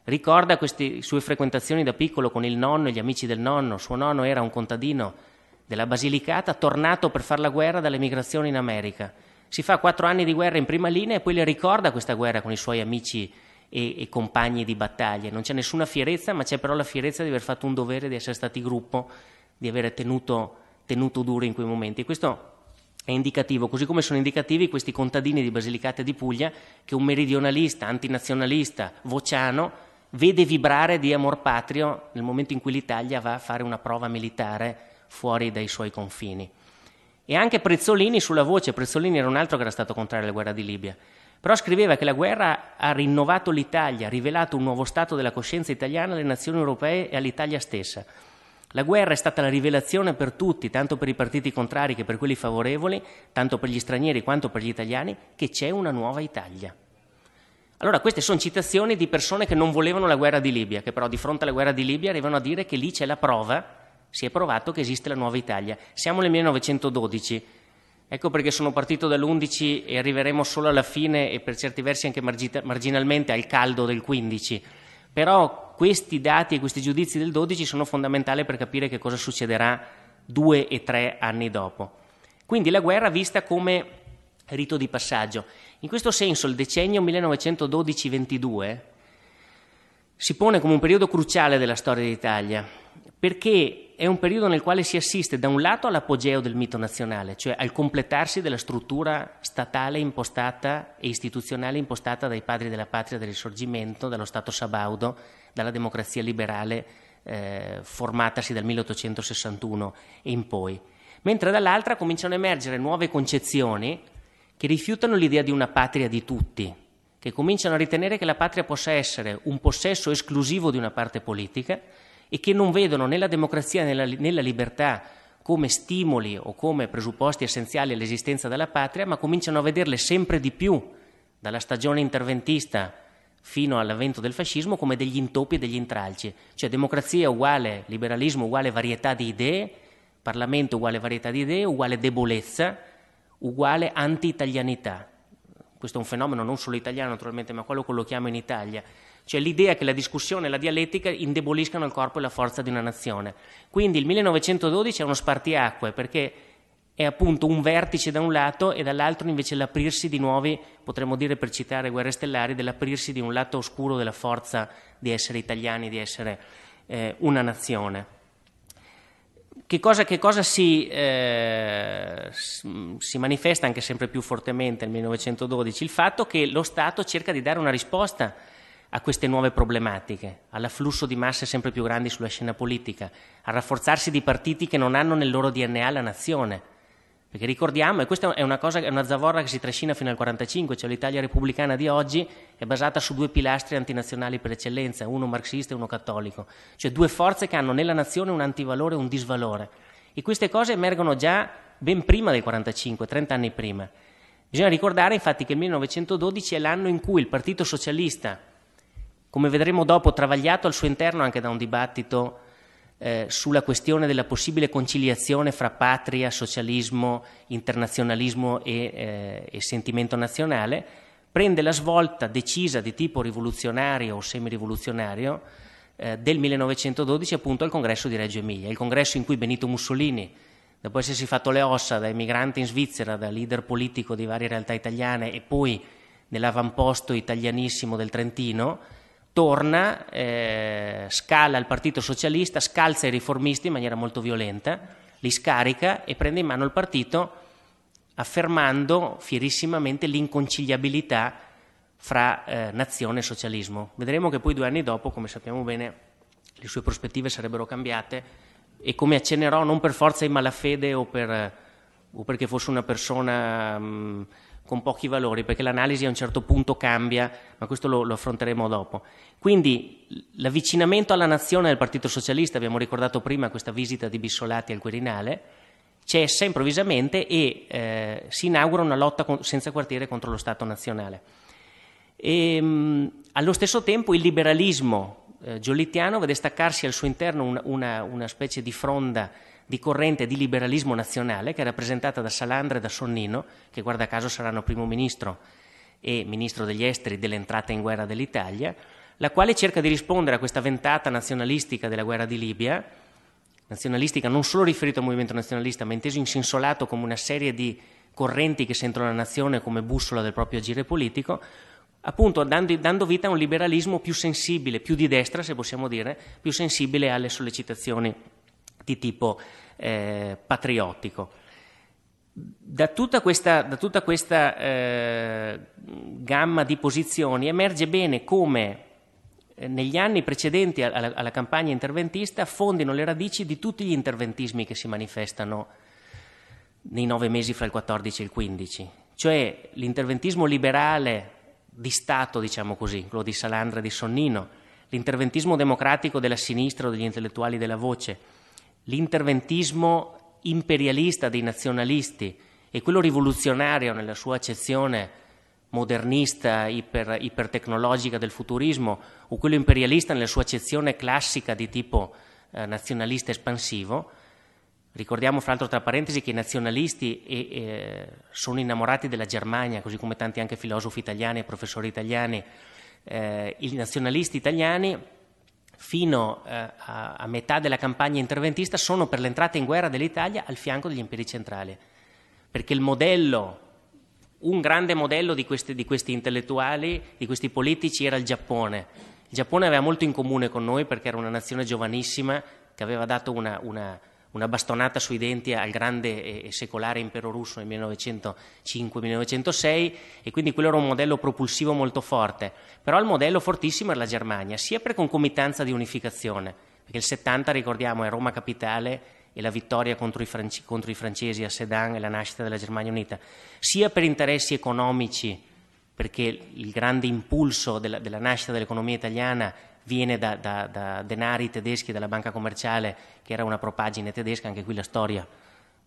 Ricorda queste sue frequentazioni da piccolo con il nonno e gli amici del nonno. Suo nonno era un contadino della Basilicata, tornato per fare la guerra dall'emigrazione in America. Si fa quattro anni di guerra in prima linea e poi le ricorda questa guerra con i suoi amici e, e compagni di battaglia. Non c'è nessuna fierezza, ma c'è però la fierezza di aver fatto un dovere, di essere stati gruppo, di aver tenuto, tenuto duro in quei momenti. Questo è indicativo, così come sono indicativi questi contadini di Basilicata e di Puglia che un meridionalista, antinazionalista, vociano vede vibrare di amor patrio nel momento in cui l'Italia va a fare una prova militare fuori dai suoi confini. E anche Prezzolini sulla voce, Prezzolini era un altro che era stato contrario alla guerra di Libia, però scriveva che la guerra ha rinnovato l'Italia, ha rivelato un nuovo stato della coscienza italiana alle nazioni europee e all'Italia stessa. La guerra è stata la rivelazione per tutti, tanto per i partiti contrari che per quelli favorevoli, tanto per gli stranieri quanto per gli italiani, che c'è una nuova Italia. Allora, queste sono citazioni di persone che non volevano la guerra di Libia, che però di fronte alla guerra di Libia arrivano a dire che lì c'è la prova si è provato che esiste la nuova Italia. Siamo nel 1912, ecco perché sono partito dall'11 e arriveremo solo alla fine e per certi versi anche marginalmente al caldo del 15. Però questi dati e questi giudizi del 12 sono fondamentali per capire che cosa succederà due e tre anni dopo. Quindi la guerra vista come rito di passaggio. In questo senso il decennio 1912-22 si pone come un periodo cruciale della storia d'Italia, perché è un periodo nel quale si assiste da un lato all'apogeo del mito nazionale, cioè al completarsi della struttura statale impostata e istituzionale impostata dai padri della patria del risorgimento, dallo Stato sabaudo, dalla democrazia liberale eh, formatasi dal 1861 in poi. Mentre dall'altra cominciano a emergere nuove concezioni che rifiutano l'idea di una patria di tutti, che cominciano a ritenere che la patria possa essere un possesso esclusivo di una parte politica, e che non vedono né la democrazia né la, né la libertà come stimoli o come presupposti essenziali all'esistenza della patria, ma cominciano a vederle sempre di più, dalla stagione interventista fino all'avvento del fascismo, come degli intoppi e degli intralci. Cioè democrazia uguale liberalismo uguale varietà di idee, Parlamento uguale varietà di idee, uguale debolezza, uguale anti-italianità. Questo è un fenomeno non solo italiano naturalmente, ma quello che lo chiamo in Italia. Cioè l'idea che la discussione e la dialettica indeboliscano il corpo e la forza di una nazione. Quindi il 1912 è uno spartiacque perché è appunto un vertice da un lato e dall'altro invece l'aprirsi di nuovi, potremmo dire per citare Guerre Stellari, dell'aprirsi di un lato oscuro della forza di essere italiani, di essere eh, una nazione. Che cosa, che cosa si, eh, si, manifesta anche sempre più fortemente nel 1912? Il fatto che lo Stato cerca di dare una risposta a queste nuove problematiche, all'afflusso di masse sempre più grandi sulla scena politica, al rafforzarsi di partiti che non hanno nel loro DNA la nazione. Perché ricordiamo, e questa è una, cosa, è una zavorra che si trascina fino al 1945, cioè l'Italia repubblicana di oggi è basata su due pilastri antinazionali per eccellenza, uno marxista e uno cattolico, cioè due forze che hanno nella nazione un antivalore e un disvalore. E queste cose emergono già ben prima del 1945, 30 anni prima. Bisogna ricordare infatti che il 1912 è l'anno in cui il Partito Socialista, come vedremo dopo, travagliato al suo interno anche da un dibattito eh, sulla questione della possibile conciliazione fra patria, socialismo, internazionalismo e, eh, e sentimento nazionale, prende la svolta decisa di tipo rivoluzionario o semirivoluzionario eh, del 1912 appunto al congresso di Reggio Emilia, il congresso in cui Benito Mussolini, dopo essersi fatto le ossa da emigrante in Svizzera, da leader politico di varie realtà italiane e poi nell'avamposto italianissimo del Trentino, torna, eh, scala il Partito Socialista, scalza i riformisti in maniera molto violenta, li scarica e prende in mano il partito affermando fierissimamente l'inconciliabilità fra eh, nazione e socialismo. Vedremo che poi due anni dopo, come sappiamo bene, le sue prospettive sarebbero cambiate e come accennerò non per forza in malafede o, per, o perché fosse una persona... Mh, mm, con pochi valori, perché l'analisi a un certo punto cambia, ma questo lo, lo affronteremo dopo. Quindi l'avvicinamento alla nazione del Partito Socialista, abbiamo ricordato prima questa visita di Bissolati al Quirinale, cessa improvvisamente e eh, si inaugura una lotta con, senza quartiere contro lo Stato nazionale. E, ehm, mh, allo stesso tempo il liberalismo eh, giolittiano vede staccarsi al suo interno una, una, una specie di fronda di corrente di liberalismo nazionale che è rappresentata da Salandra e da Sonnino, che guarda caso saranno primo ministro e ministro degli esteri dell'entrata in guerra dell'Italia, la quale cerca di rispondere a questa ventata nazionalistica della guerra di Libia, nazionalistica non solo riferita al movimento nazionalista, ma inteso in senso lato come una serie di correnti che sentono la nazione come bussola del proprio agire politico, appunto dando, dando, vita a un liberalismo più sensibile, più di destra se possiamo dire, più sensibile alle sollecitazioni di tipo eh, patriottico. Da tutta questa, da tutta questa eh, gamma di posizioni emerge bene come eh, negli anni precedenti alla, alla, campagna interventista fondino le radici di tutti gli interventismi che si manifestano nei nove mesi fra il 14 e il 15, cioè l'interventismo liberale di Stato, diciamo così, quello di Salandra e di Sonnino, l'interventismo democratico della sinistra o degli intellettuali della voce, l'interventismo imperialista dei nazionalisti e quello rivoluzionario nella sua accezione modernista, iper, ipertecnologica del futurismo, o quello imperialista nella sua accezione classica di tipo eh, nazionalista espansivo. Ricordiamo, fra l'altro, tra parentesi, che i nazionalisti e, e, sono innamorati della Germania, così come tanti anche filosofi italiani e professori italiani. Eh, I nazionalisti italiani fino eh, a, metà della campagna interventista sono per l'entrata in guerra dell'Italia al fianco degli imperi centrali, perché il modello, un grande modello di questi, di questi intellettuali, di questi politici era il Giappone. Il Giappone aveva molto in comune con noi perché era una nazione giovanissima che aveva dato una, una una bastonata sui denti al grande e secolare impero russo nel 1905-1906 e quindi quello era un modello propulsivo molto forte, però il modello fortissimo era la Germania, sia per concomitanza di unificazione, perché il 70 ricordiamo è Roma capitale e la vittoria contro i, franci- contro i francesi a Sedan e la nascita della Germania Unita, sia per interessi economici, perché il grande impulso della, della nascita dell'economia italiana viene da, da, da denari tedeschi della banca commerciale, che era una propagine tedesca, anche qui la storia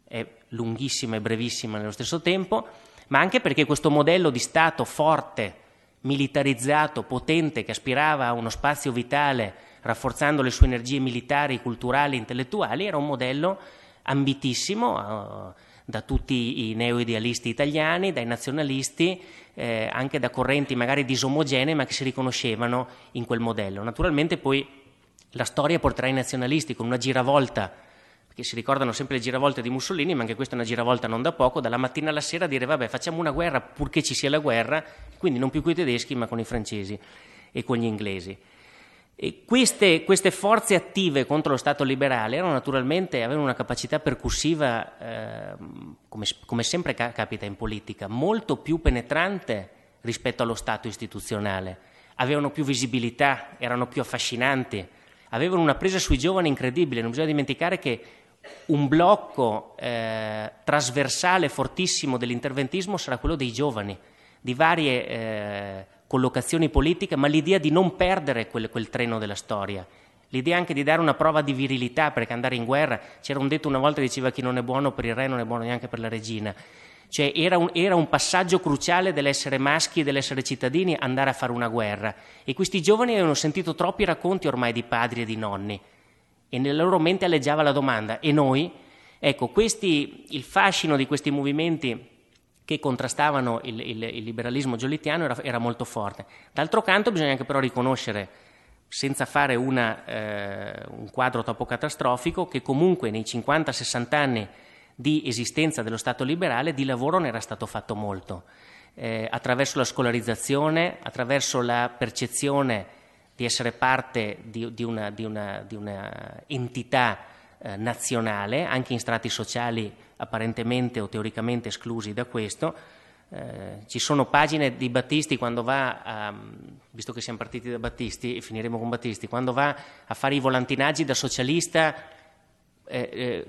è lunghissima e brevissima nello stesso tempo, ma anche perché questo modello di Stato forte, militarizzato, potente, che aspirava a uno spazio vitale, rafforzando le sue energie militari, culturali, intellettuali, era un modello ambitissimo, eh, da tutti i neoidealisti italiani, dai nazionalisti, eh, anche da correnti magari disomogenee ma che si riconoscevano in quel modello. Naturalmente poi la storia porterà i nazionalisti con una giravolta, perché si ricordano sempre le giravolte di Mussolini, ma anche questa è una giravolta non da poco, dalla mattina alla sera dire vabbè facciamo una guerra purché ci sia la guerra, quindi non più con i tedeschi ma con i francesi e con gli inglesi. Queste, queste, forze attive contro lo Stato liberale erano naturalmente, avevano una capacità percussiva, eh, come, come, sempre ca- capita in politica, molto più penetrante rispetto allo Stato istituzionale, avevano più visibilità, erano più affascinanti, avevano una presa sui giovani incredibile, non bisogna dimenticare che un blocco eh, trasversale fortissimo dell'interventismo sarà quello dei giovani, di varie... Eh, collocazioni politiche, ma l'idea di non perdere quel, quel treno della storia, l'idea anche di dare una prova di virilità, perché andare in guerra, c'era un detto una volta che diceva chi non è buono per il re non è buono neanche per la regina, cioè era un, era un passaggio cruciale dell'essere maschi e dell'essere cittadini andare a fare una guerra e questi giovani avevano sentito troppi racconti ormai di padri e di nonni e nella loro mente alleggiava la domanda e noi? Ecco, questi, il fascino di questi movimenti che contrastavano il, il, il liberalismo giolittiano era, era, molto forte. D'altro canto bisogna anche però riconoscere, senza fare una, eh, un quadro troppo catastrofico, che comunque nei 50-60 anni di esistenza dello Stato liberale di lavoro ne era stato fatto molto, eh, attraverso la scolarizzazione, attraverso la percezione di essere parte di, di, una, di, una, di una, entità eh, nazionale, anche in strati sociali apparentemente o teoricamente esclusi da questo. Eh, ci sono pagine di Battisti quando va, a, visto che siamo partiti da Battisti e finiremo con Battisti, quando va a fare i volantinaggi da socialista eh, eh,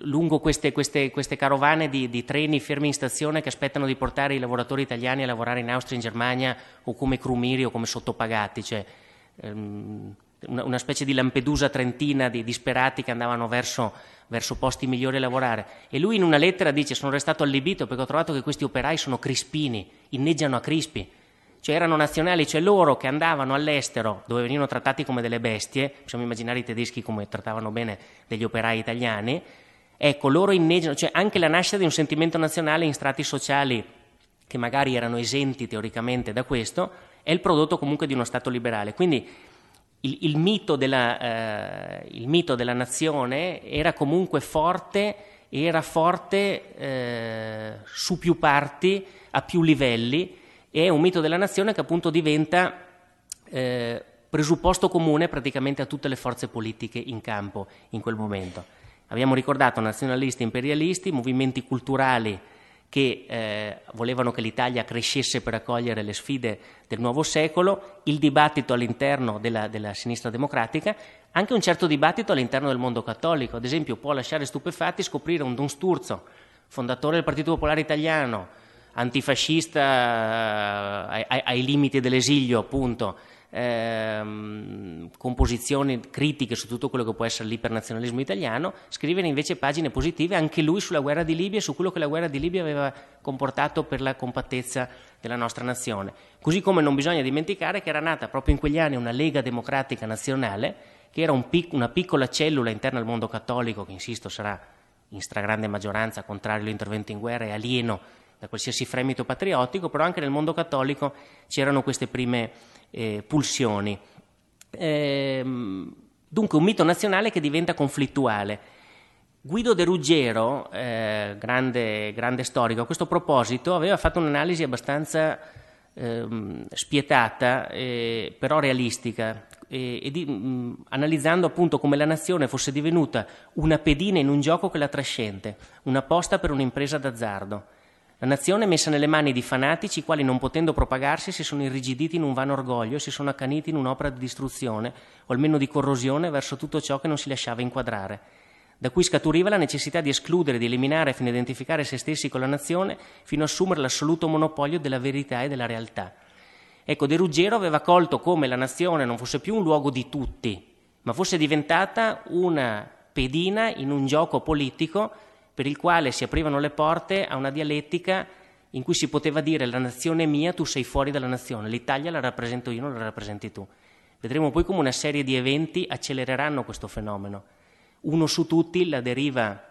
lungo queste, queste, queste carovane di, di, treni fermi in stazione che aspettano di portare i lavoratori italiani a lavorare in Austria, in Germania o come crumiri o come sottopagati. Cioè, ehm, una, una specie di Lampedusa trentina di disperati che andavano verso, verso posti migliori a lavorare. E lui in una lettera dice: Sono restato allibito perché ho trovato che questi operai sono crispini, inneggiano a crispi. Cioè erano nazionali, cioè loro che andavano all'estero dove venivano trattati come delle bestie, possiamo immaginare i tedeschi come trattavano bene degli operai italiani, ecco, loro inneggiano, cioè anche la nascita di un sentimento nazionale in strati sociali che magari erano esenti teoricamente da questo, è il prodotto comunque di uno Stato liberale. Quindi il, il, mito della, eh, il, mito della, nazione era comunque forte era forte eh, su più parti, a più livelli, e è un mito della nazione che appunto diventa eh, presupposto comune praticamente a tutte le forze politiche in campo in quel momento. Abbiamo ricordato nazionalisti, imperialisti, movimenti culturali che eh, volevano che l'Italia crescesse per accogliere le sfide del nuovo secolo, il dibattito all'interno della, della sinistra democratica, anche un certo dibattito all'interno del mondo cattolico. Ad esempio può lasciare stupefatti scoprire un Don Sturzo, fondatore del Partito Popolare Italiano, antifascista eh, ai, ai, ai limiti dell'esilio appunto, ehm, composizioni critiche su tutto quello che può essere l'ipernazionalismo italiano, scrivere invece pagine positive anche lui sulla guerra di Libia e su quello che la guerra di Libia aveva comportato per la compattezza della nostra nazione. Così come non bisogna dimenticare che era nata proprio in quegli anni una Lega Democratica Nazionale, che era un pic- una piccola cellula interna al mondo cattolico, che insisto sarà in stragrande maggioranza contrario all'intervento in guerra e alieno da qualsiasi fremito patriottico, però anche nel mondo cattolico c'erano queste prime eh, pulsioni. Ehm, dunque un mito nazionale che diventa conflittuale. Guido De Ruggero, eh, grande, grande, storico, a questo proposito aveva fatto un'analisi abbastanza eh, spietata, eh, però realistica, e, di, mh, mm, analizzando appunto come la nazione fosse divenuta una pedina in un gioco che la trascende, una posta per un'impresa d'azzardo. La nazione è messa nelle mani di fanatici i quali, non potendo propagarsi, si sono irrigiditi in un vano orgoglio e si sono accaniti in un'opera di distruzione, o almeno di corrosione, verso tutto ciò che non si lasciava inquadrare. Da cui scaturiva la necessità di escludere, di eliminare fino a identificare se stessi con la nazione, fino a assumere l'assoluto monopolio della verità e della realtà. Ecco, De Ruggero aveva colto come la nazione non fosse più un luogo di tutti, ma fosse diventata una pedina in un gioco politico per il quale si aprivano le porte a una dialettica in cui si poteva dire la nazione è mia, tu sei fuori dalla nazione, l'Italia la rappresento io, non la rappresenti tu. Vedremo poi come una serie di eventi accelereranno questo fenomeno. Uno su tutti la deriva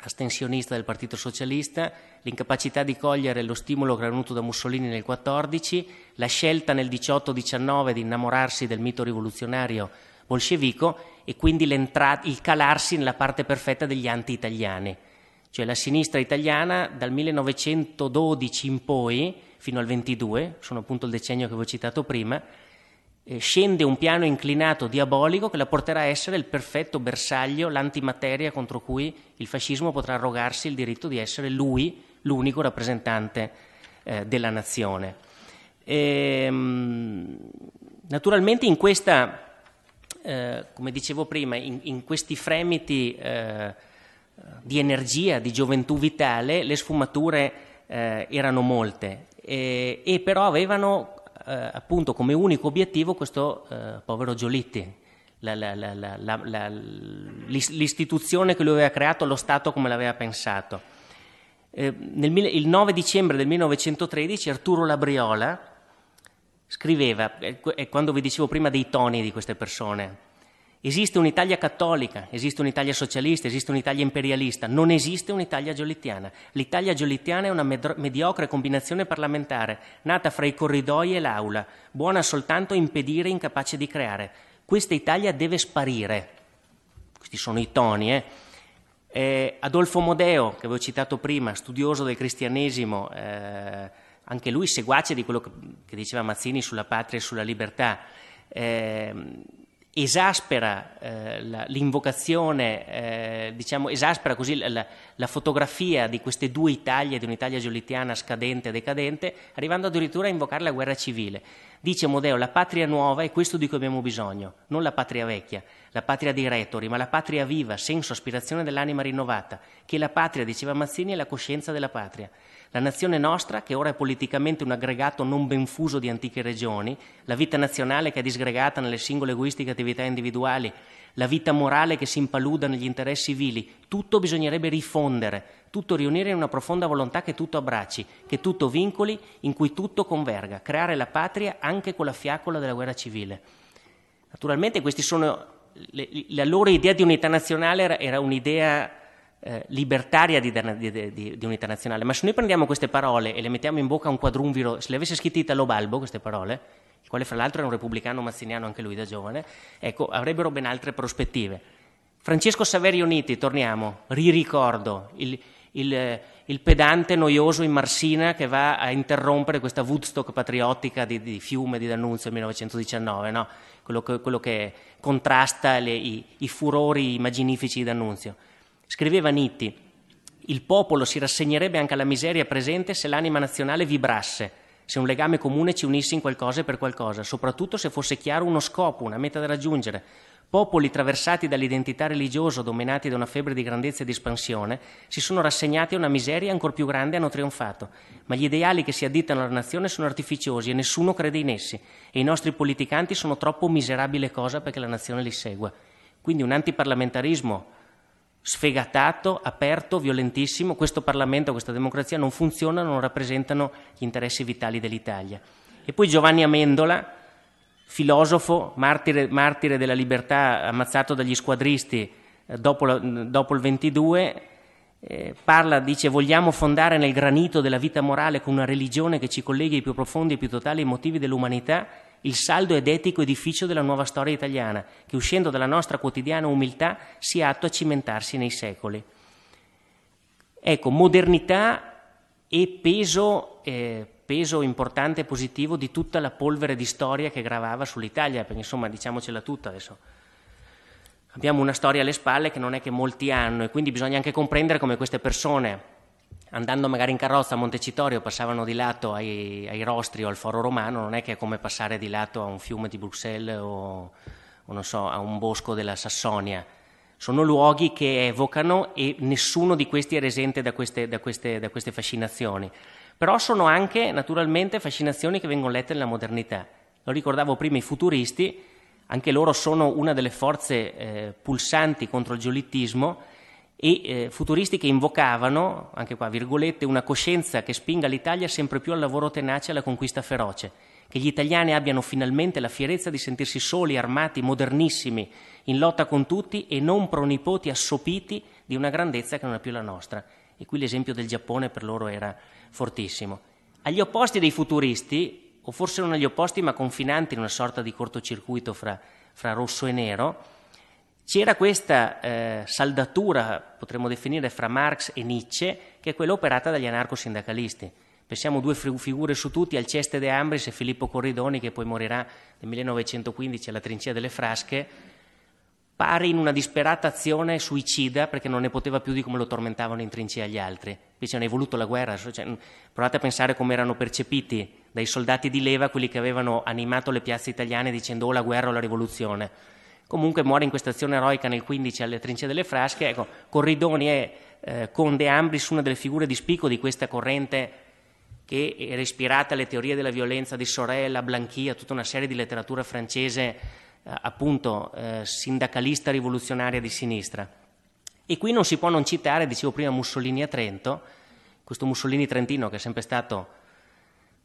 astensionista del Partito Socialista, l'incapacità di cogliere lo stimolo granuto da Mussolini nel 14, la scelta nel 18-19 di innamorarsi del mito rivoluzionario bolscevico e quindi il calarsi nella parte perfetta degli anti-italiani cioè la sinistra italiana dal 1912 in poi, fino al 22, sono appunto il decennio che vi ho citato prima, eh, scende un piano inclinato diabolico che la porterà a essere il perfetto bersaglio, l'antimateria contro cui il fascismo potrà arrogarsi il diritto di essere lui l'unico rappresentante eh, della nazione. E, ehm, naturalmente in questa, eh, come dicevo prima, in, in questi fremiti eh, di energia, di gioventù vitale, le sfumature eh, erano molte e, e però avevano eh, appunto come unico obiettivo questo eh, povero Giolitti, la, la, la, l'istituzione che lui aveva creato, lo Stato come l'aveva pensato. Eh, nel, il 9 dicembre del 1913 Arturo Labriola scriveva, e quando vi dicevo prima dei toni di queste persone, Esiste un'Italia cattolica, esiste un'Italia socialista, esiste un'Italia imperialista, non esiste un'Italia giolittiana. L'Italia giolittiana è una mediocre combinazione parlamentare, nata fra i corridoi e l'aula, buona soltanto a impedire e incapace di creare. Questa Italia deve sparire. Questi sono i toni, eh? eh Adolfo Modeo, che avevo citato prima, studioso del cristianesimo, eh, anche lui seguace di quello che, diceva Mazzini sulla patria e sulla libertà, eh, esaspera eh, la, l'invocazione, eh, diciamo, esaspera così la, la, fotografia di queste due Italie, di un'Italia giolittiana scadente e decadente, arrivando addirittura a invocare la guerra civile. Dice Modeo, la patria nuova è questo di cui abbiamo bisogno, non la patria vecchia, la patria dei retori, ma la patria viva, senso, aspirazione dell'anima rinnovata, che la patria, diceva Mazzini, è la coscienza della patria. La nazione nostra, che ora è politicamente un aggregato non ben fuso di antiche regioni, la vita nazionale che è disgregata nelle singole egoistiche attività individuali, la vita morale che si impaluda negli interessi vili, tutto bisognerebbe rifondere, tutto riunire in una profonda volontà che tutto abbracci, che tutto vincoli, in cui tutto converga, creare la patria anche con la fiaccola della guerra civile. Naturalmente questi sono... la loro idea di unità nazionale era un'idea eh, libertaria di, di, di, di, un'internazionale, ma se noi prendiamo queste parole e le mettiamo in bocca a un quadrumviro, se le avesse scritte Italo Balbo queste parole, il quale fra l'altro era un repubblicano mazziniano anche lui da giovane, ecco, avrebbero ben altre prospettive. Francesco Saverio Uniti, torniamo, riricordo, il, il, eh, il, pedante noioso in Marsina che va a interrompere questa Woodstock patriottica di, di Fiume, di D'Annunzio 1919, no? quello, che, quello, che, contrasta le, i, i furori immaginifici di D'Annunzio. Scriveva Nitti, il popolo si rassegnerebbe anche alla miseria presente se l'anima nazionale vibrasse, se un legame comune ci unisse in qualcosa e per qualcosa, soprattutto se fosse chiaro uno scopo, una meta da raggiungere. Popoli traversati dall'identità religiosa, dominati da una febbre di grandezza e di espansione, si sono rassegnati a una miseria ancora più grande e hanno trionfato. Ma gli ideali che si additano alla nazione sono artificiosi e nessuno crede in essi, e i nostri politicanti sono troppo miserabile cosa perché la nazione li segua. Quindi un antiparlamentarismo sfegatato, aperto, violentissimo. Questo Parlamento, questa democrazia non funzionano, non rappresentano gli interessi vitali dell'Italia. E poi Giovanni Amendola, filosofo, martire, martire della libertà, ammazzato dagli squadristi eh, dopo, la, dopo, il 22, eh, parla, dice, vogliamo fondare nel granito della vita morale con una religione che ci colleghi ai più profondi e più totali motivi dell'umanità il saldo ed etico edificio della nuova storia italiana, che uscendo dalla nostra quotidiana umiltà sia atto a cimentarsi nei secoli. Ecco, modernità e peso, eh, peso importante e positivo di tutta la polvere di storia che gravava sull'Italia, perché insomma diciamocela tutta adesso abbiamo una storia alle spalle che non è che molti hanno e quindi bisogna anche comprendere come queste persone andando magari in carrozza a Montecitorio passavano di lato ai, ai, rostri o al foro romano, non è che è come passare di lato a un fiume di Bruxelles o, o so, a un bosco della Sassonia. Sono luoghi che evocano e nessuno di questi è resente da queste, da queste, da queste fascinazioni. Però sono anche naturalmente fascinazioni che vengono lette nella modernità. Lo ricordavo prima, i futuristi, anche loro sono una delle forze eh, pulsanti contro il giolittismo e eh, futuristi che invocavano, anche qua virgolette, una coscienza che spinga l'Italia sempre più al lavoro tenace e alla conquista feroce, che gli italiani abbiano finalmente la fierezza di sentirsi soli, armati, modernissimi, in lotta con tutti e non pronipoti assopiti di una grandezza che non è più la nostra. E qui l'esempio del Giappone per loro era fortissimo. Agli opposti dei futuristi, o forse non agli opposti ma confinanti in una sorta di cortocircuito fra, fra rosso e nero, c'era questa eh, saldatura, potremmo definire, fra Marx e Nietzsche, che è quella operata dagli anarcosindacalisti. Pensiamo due figure su tutti, Alceste De Ambris e Filippo Corridoni, che poi morirà nel 1915 alla trincea delle Frasche, pare in una disperata azione suicida perché non ne poteva più di come lo tormentavano in trincea gli altri. Invece hanno evoluto la guerra, cioè, provate a pensare come erano percepiti dai soldati di leva quelli che avevano animato le piazze italiane dicendo o oh, la guerra o la rivoluzione Comunque muore in questa azione eroica nel 15 alle Trince delle Frasche. Ecco, Corridoni è eh, Conde Ambris una delle figure di spicco di questa corrente che era ispirata alle teorie della violenza di Sorella, Blanchia, tutta una serie di letteratura francese eh, appunto eh, sindacalista rivoluzionaria di sinistra. E qui non si può non citare, dicevo prima, Mussolini a Trento, questo Mussolini trentino che è sempre stato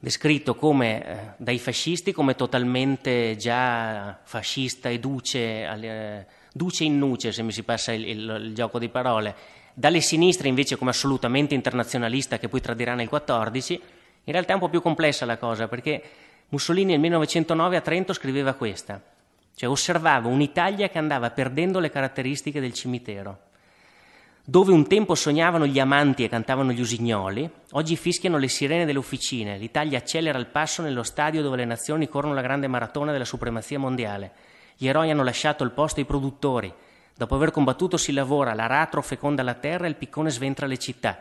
descritto come, eh, dai fascisti come totalmente già fascista e duce, duce in nuce, se mi si passa il, il, il gioco di parole, dalle sinistre invece come assolutamente internazionalista che poi tradirà nel 14, in realtà è un po' più complessa la cosa perché Mussolini nel 1909 a Trento scriveva questa, cioè osservava un'Italia che andava perdendo le caratteristiche del cimitero. Dove un tempo sognavano gli amanti e cantavano gli usignoli, oggi fischiano le sirene delle officine. L'Italia accelera il passo nello stadio dove le nazioni corrono la grande maratona della supremazia mondiale. Gli eroi hanno lasciato il posto ai produttori. Dopo aver combattuto si lavora, l'aratro feconda la terra e il piccone sventra le città.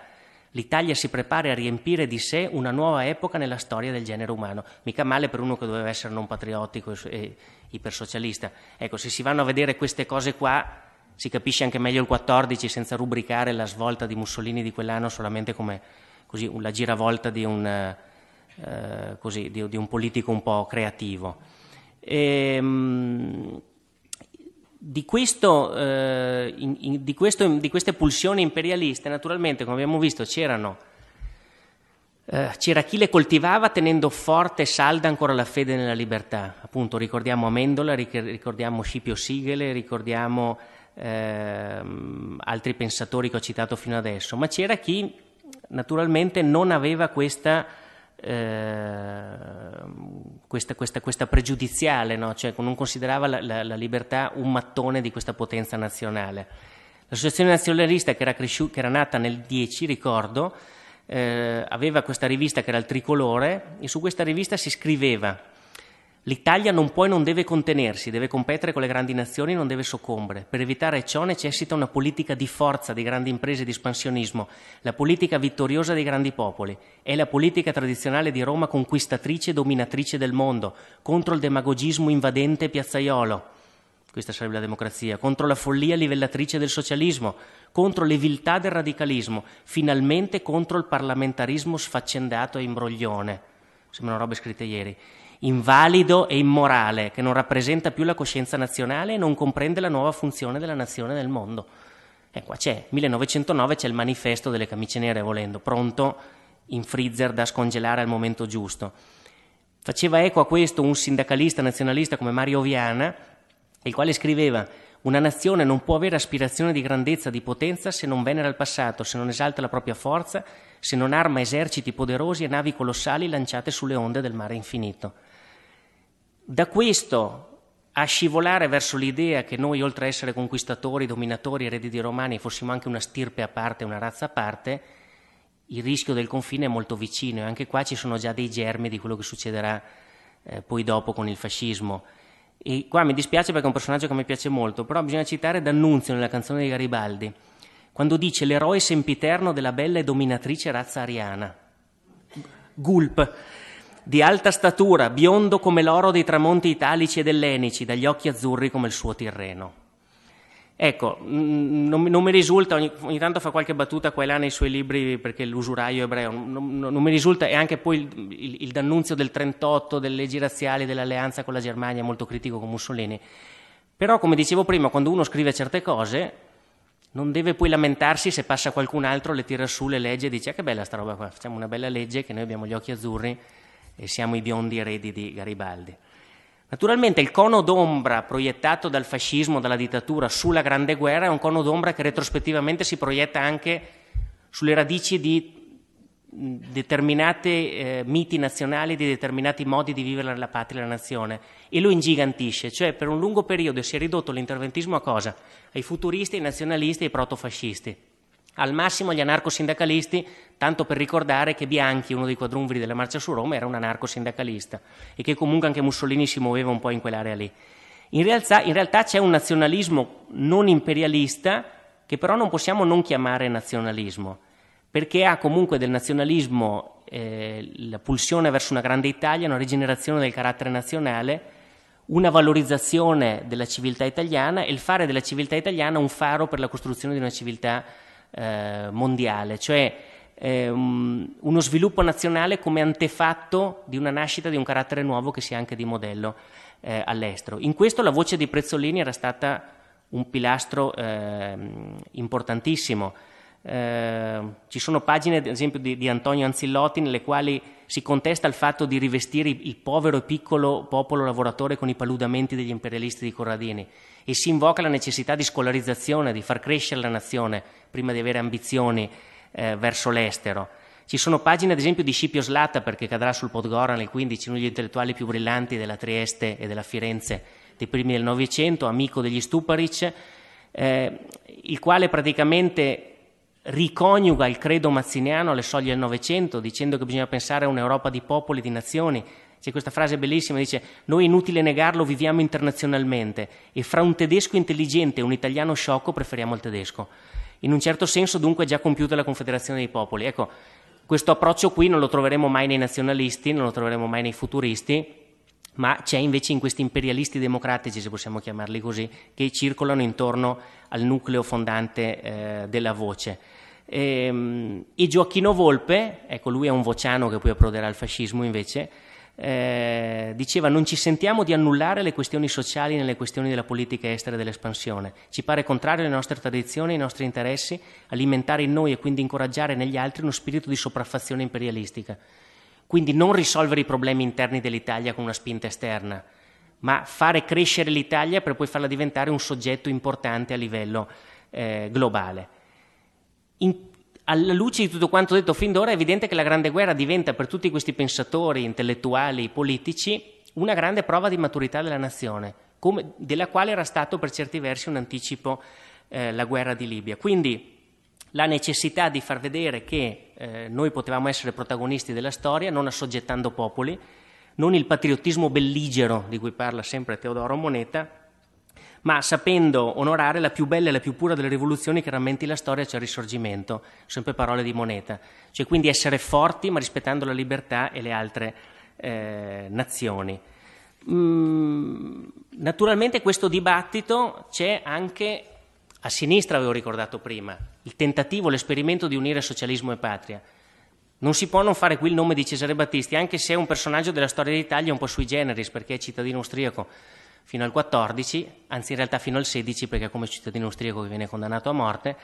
L'Italia si prepara a riempire di sé una nuova epoca nella storia del genere umano. Mica male per uno che doveva essere non patriottico e ipersocialista. Ecco, se si vanno a vedere queste cose qua si capisce anche meglio il 14 senza rubricare la svolta di Mussolini di quell'anno solamente come così, la giravolta di un, eh, così, di, di un, politico un po' creativo. E, ehm, di, questo, eh, in, in, di, questo, di, queste pulsioni imperialiste, naturalmente, come abbiamo visto, c'erano, eh, c'era chi le coltivava tenendo forte e salda ancora la fede nella libertà. Appunto, ricordiamo Amendola, ricordiamo Scipio Sigele, ricordiamo ehm, altri pensatori che ho citato fino adesso, ma c'era chi naturalmente non aveva questa, eh, questa, questa, questa pregiudiziale, no? cioè non considerava la, la, la, libertà un mattone di questa potenza nazionale. L'associazione nazionalista che era, cresciu- che era nata nel 10, ricordo, eh, aveva questa rivista che era il Tricolore e su questa rivista si scriveva L'Italia non può e non deve contenersi, deve competere con le grandi nazioni, non deve soccombere. Per evitare ciò necessita una politica di forza di grandi imprese e di espansionismo, la politica vittoriosa dei grandi popoli. È la politica tradizionale di Roma conquistatrice e dominatrice del mondo, contro il demagogismo invadente e piazzaiolo. Questa sarebbe la democrazia, contro la follia livellatrice del socialismo, contro le viltà del radicalismo, finalmente contro il parlamentarismo sfaccendato e imbroglione. Sembrano robe scritte ieri invalido e immorale, che non rappresenta più la coscienza nazionale e non comprende la nuova funzione della nazione nel mondo. E eh, qua c'è, 1909 c'è il manifesto delle camicie nere, volendo, pronto in freezer da scongelare al momento giusto. Faceva eco a questo un sindacalista nazionalista come Mario Viana, il quale scriveva una nazione non può avere aspirazione di grandezza, di potenza, se non venera il passato, se non esalta la propria forza, se non arma eserciti poderosi e navi colossali lanciate sulle onde del mare infinito. Da questo a scivolare verso l'idea che noi, oltre a essere conquistatori, dominatori, eredi di romani, fossimo anche una stirpe a parte, una razza a parte, il rischio del confine è molto vicino e anche qua ci sono già dei germi di quello che succederà eh, poi dopo con il fascismo. E qua mi dispiace perché è un personaggio che mi piace molto, però bisogna citare D'Annunzio nella canzone di Garibaldi, quando dice l'eroe sempiterno della bella e dominatrice razza ariana. Gulp di alta statura, biondo come l'oro dei tramonti italici e ellenici, dagli occhi azzurri come il suo Tirreno. Ecco, non, non mi risulta, ogni, ogni, tanto fa qualche battuta qua e là nei suoi libri perché l'usuraio ebreo, non, non, non mi risulta, e anche poi il, il, il, D'Annunzio del 38, delle leggi razziali, dell'alleanza con la Germania, molto critico con Mussolini. Però, come dicevo prima, quando uno scrive certe cose, non deve poi lamentarsi se passa qualcun altro, le tira su le leggi e dice ah, che bella sta roba qua, facciamo una bella legge che noi abbiamo gli occhi azzurri e siamo i biondi eredi di Garibaldi. Naturalmente il cono d'ombra proiettato dal fascismo, dalla dittatura sulla Grande Guerra è un cono d'ombra che retrospettivamente si proietta anche sulle radici di mm, determinati eh, miti nazionali, di determinati modi di vivere la patria e la nazione e lo ingigantisce, cioè per un lungo periodo si è ridotto l'interventismo a cosa? Ai futuristi, ai nazionalisti e ai protofascisti. Al massimo gli anarcosindacalisti, tanto per ricordare che Bianchi, uno dei quadrumviri della marcia su Roma, era un anarcosindacalista e che comunque anche Mussolini si muoveva un po' in quell'area lì. In realtà, in realtà c'è un nazionalismo non imperialista che però non possiamo non chiamare nazionalismo, perché ha comunque del nazionalismo eh, la pulsione verso una grande Italia, una rigenerazione del carattere nazionale, una valorizzazione della civiltà italiana e il fare della civiltà italiana un faro per la costruzione di una civiltà eh, mondiale, cioè eh, uno sviluppo nazionale come antefatto di una nascita di un carattere nuovo che sia anche di modello eh, all'estero. In questo la voce di Prezzolini era stata un pilastro ehm, importantissimo. Ehm, ci sono pagine, ad esempio, di, di Antonio Anzillotti nelle quali si contesta il fatto di rivestire il povero e piccolo popolo lavoratore con i paludamenti degli imperialisti di Corradini e si invoca la necessità di scolarizzazione, di far crescere la nazione prima di avere ambizioni eh, verso l'estero. Ci sono pagine, ad esempio, di Scipio Slatta, perché cadrà sul Podgora nel 15, uno degli intellettuali più brillanti della Trieste e della Firenze dei primi del Novecento, amico degli Stuparic, eh, il quale praticamente riconiuga il credo mazziniano alle soglie del Novecento, dicendo che bisogna pensare a un'Europa di popoli, di nazioni, c'è questa frase bellissima, dice noi inutile negarlo, viviamo internazionalmente e fra un tedesco intelligente e un italiano sciocco preferiamo il tedesco. In un certo senso dunque è già compiuta la Confederazione dei Popoli. Ecco, questo approccio qui non lo troveremo mai nei nazionalisti, non lo troveremo mai nei futuristi, ma c'è invece in questi imperialisti democratici, se possiamo chiamarli così, che circolano intorno al nucleo fondante eh, della voce. E, ehm, e Gioacchino Volpe, ecco lui è un vociano che poi approderà al fascismo invece, eh, diceva non ci sentiamo di annullare le questioni sociali nelle questioni della politica estera e dell'espansione. Ci pare contrario alle nostre tradizioni, e ai nostri interessi, alimentare in noi e quindi incoraggiare negli altri uno spirito di sopraffazione imperialistica. Quindi non risolvere i problemi interni dell'Italia con una spinta esterna, ma fare crescere l'Italia per poi farla diventare un soggetto importante a livello eh, globale. In alla luce di tutto quanto detto fin d'ora è evidente che la Grande Guerra diventa per tutti questi pensatori, intellettuali, politici, una grande prova di maturità della nazione, come, della quale era stato per certi versi un anticipo eh, la guerra di Libia. Quindi la necessità di far vedere che eh, noi potevamo essere protagonisti della storia non assoggettando popoli, non il patriottismo belligero di cui parla sempre Teodoro Moneta, ma sapendo onorare la più bella e la più pura delle rivoluzioni che rammenti la storia, cioè il risorgimento, sempre parole di moneta, cioè quindi essere forti ma rispettando la libertà e le altre eh, nazioni. Mm, naturalmente questo dibattito c'è anche a sinistra, avevo ricordato prima, il tentativo, l'esperimento di unire socialismo e patria. Non si può non fare qui il nome di Cesare Battisti, anche se è un personaggio della storia d'Italia un po' sui generis, perché è cittadino austriaco fino al 14, anzi in realtà fino al 16 perché come cittadino austriaco che viene condannato a morte,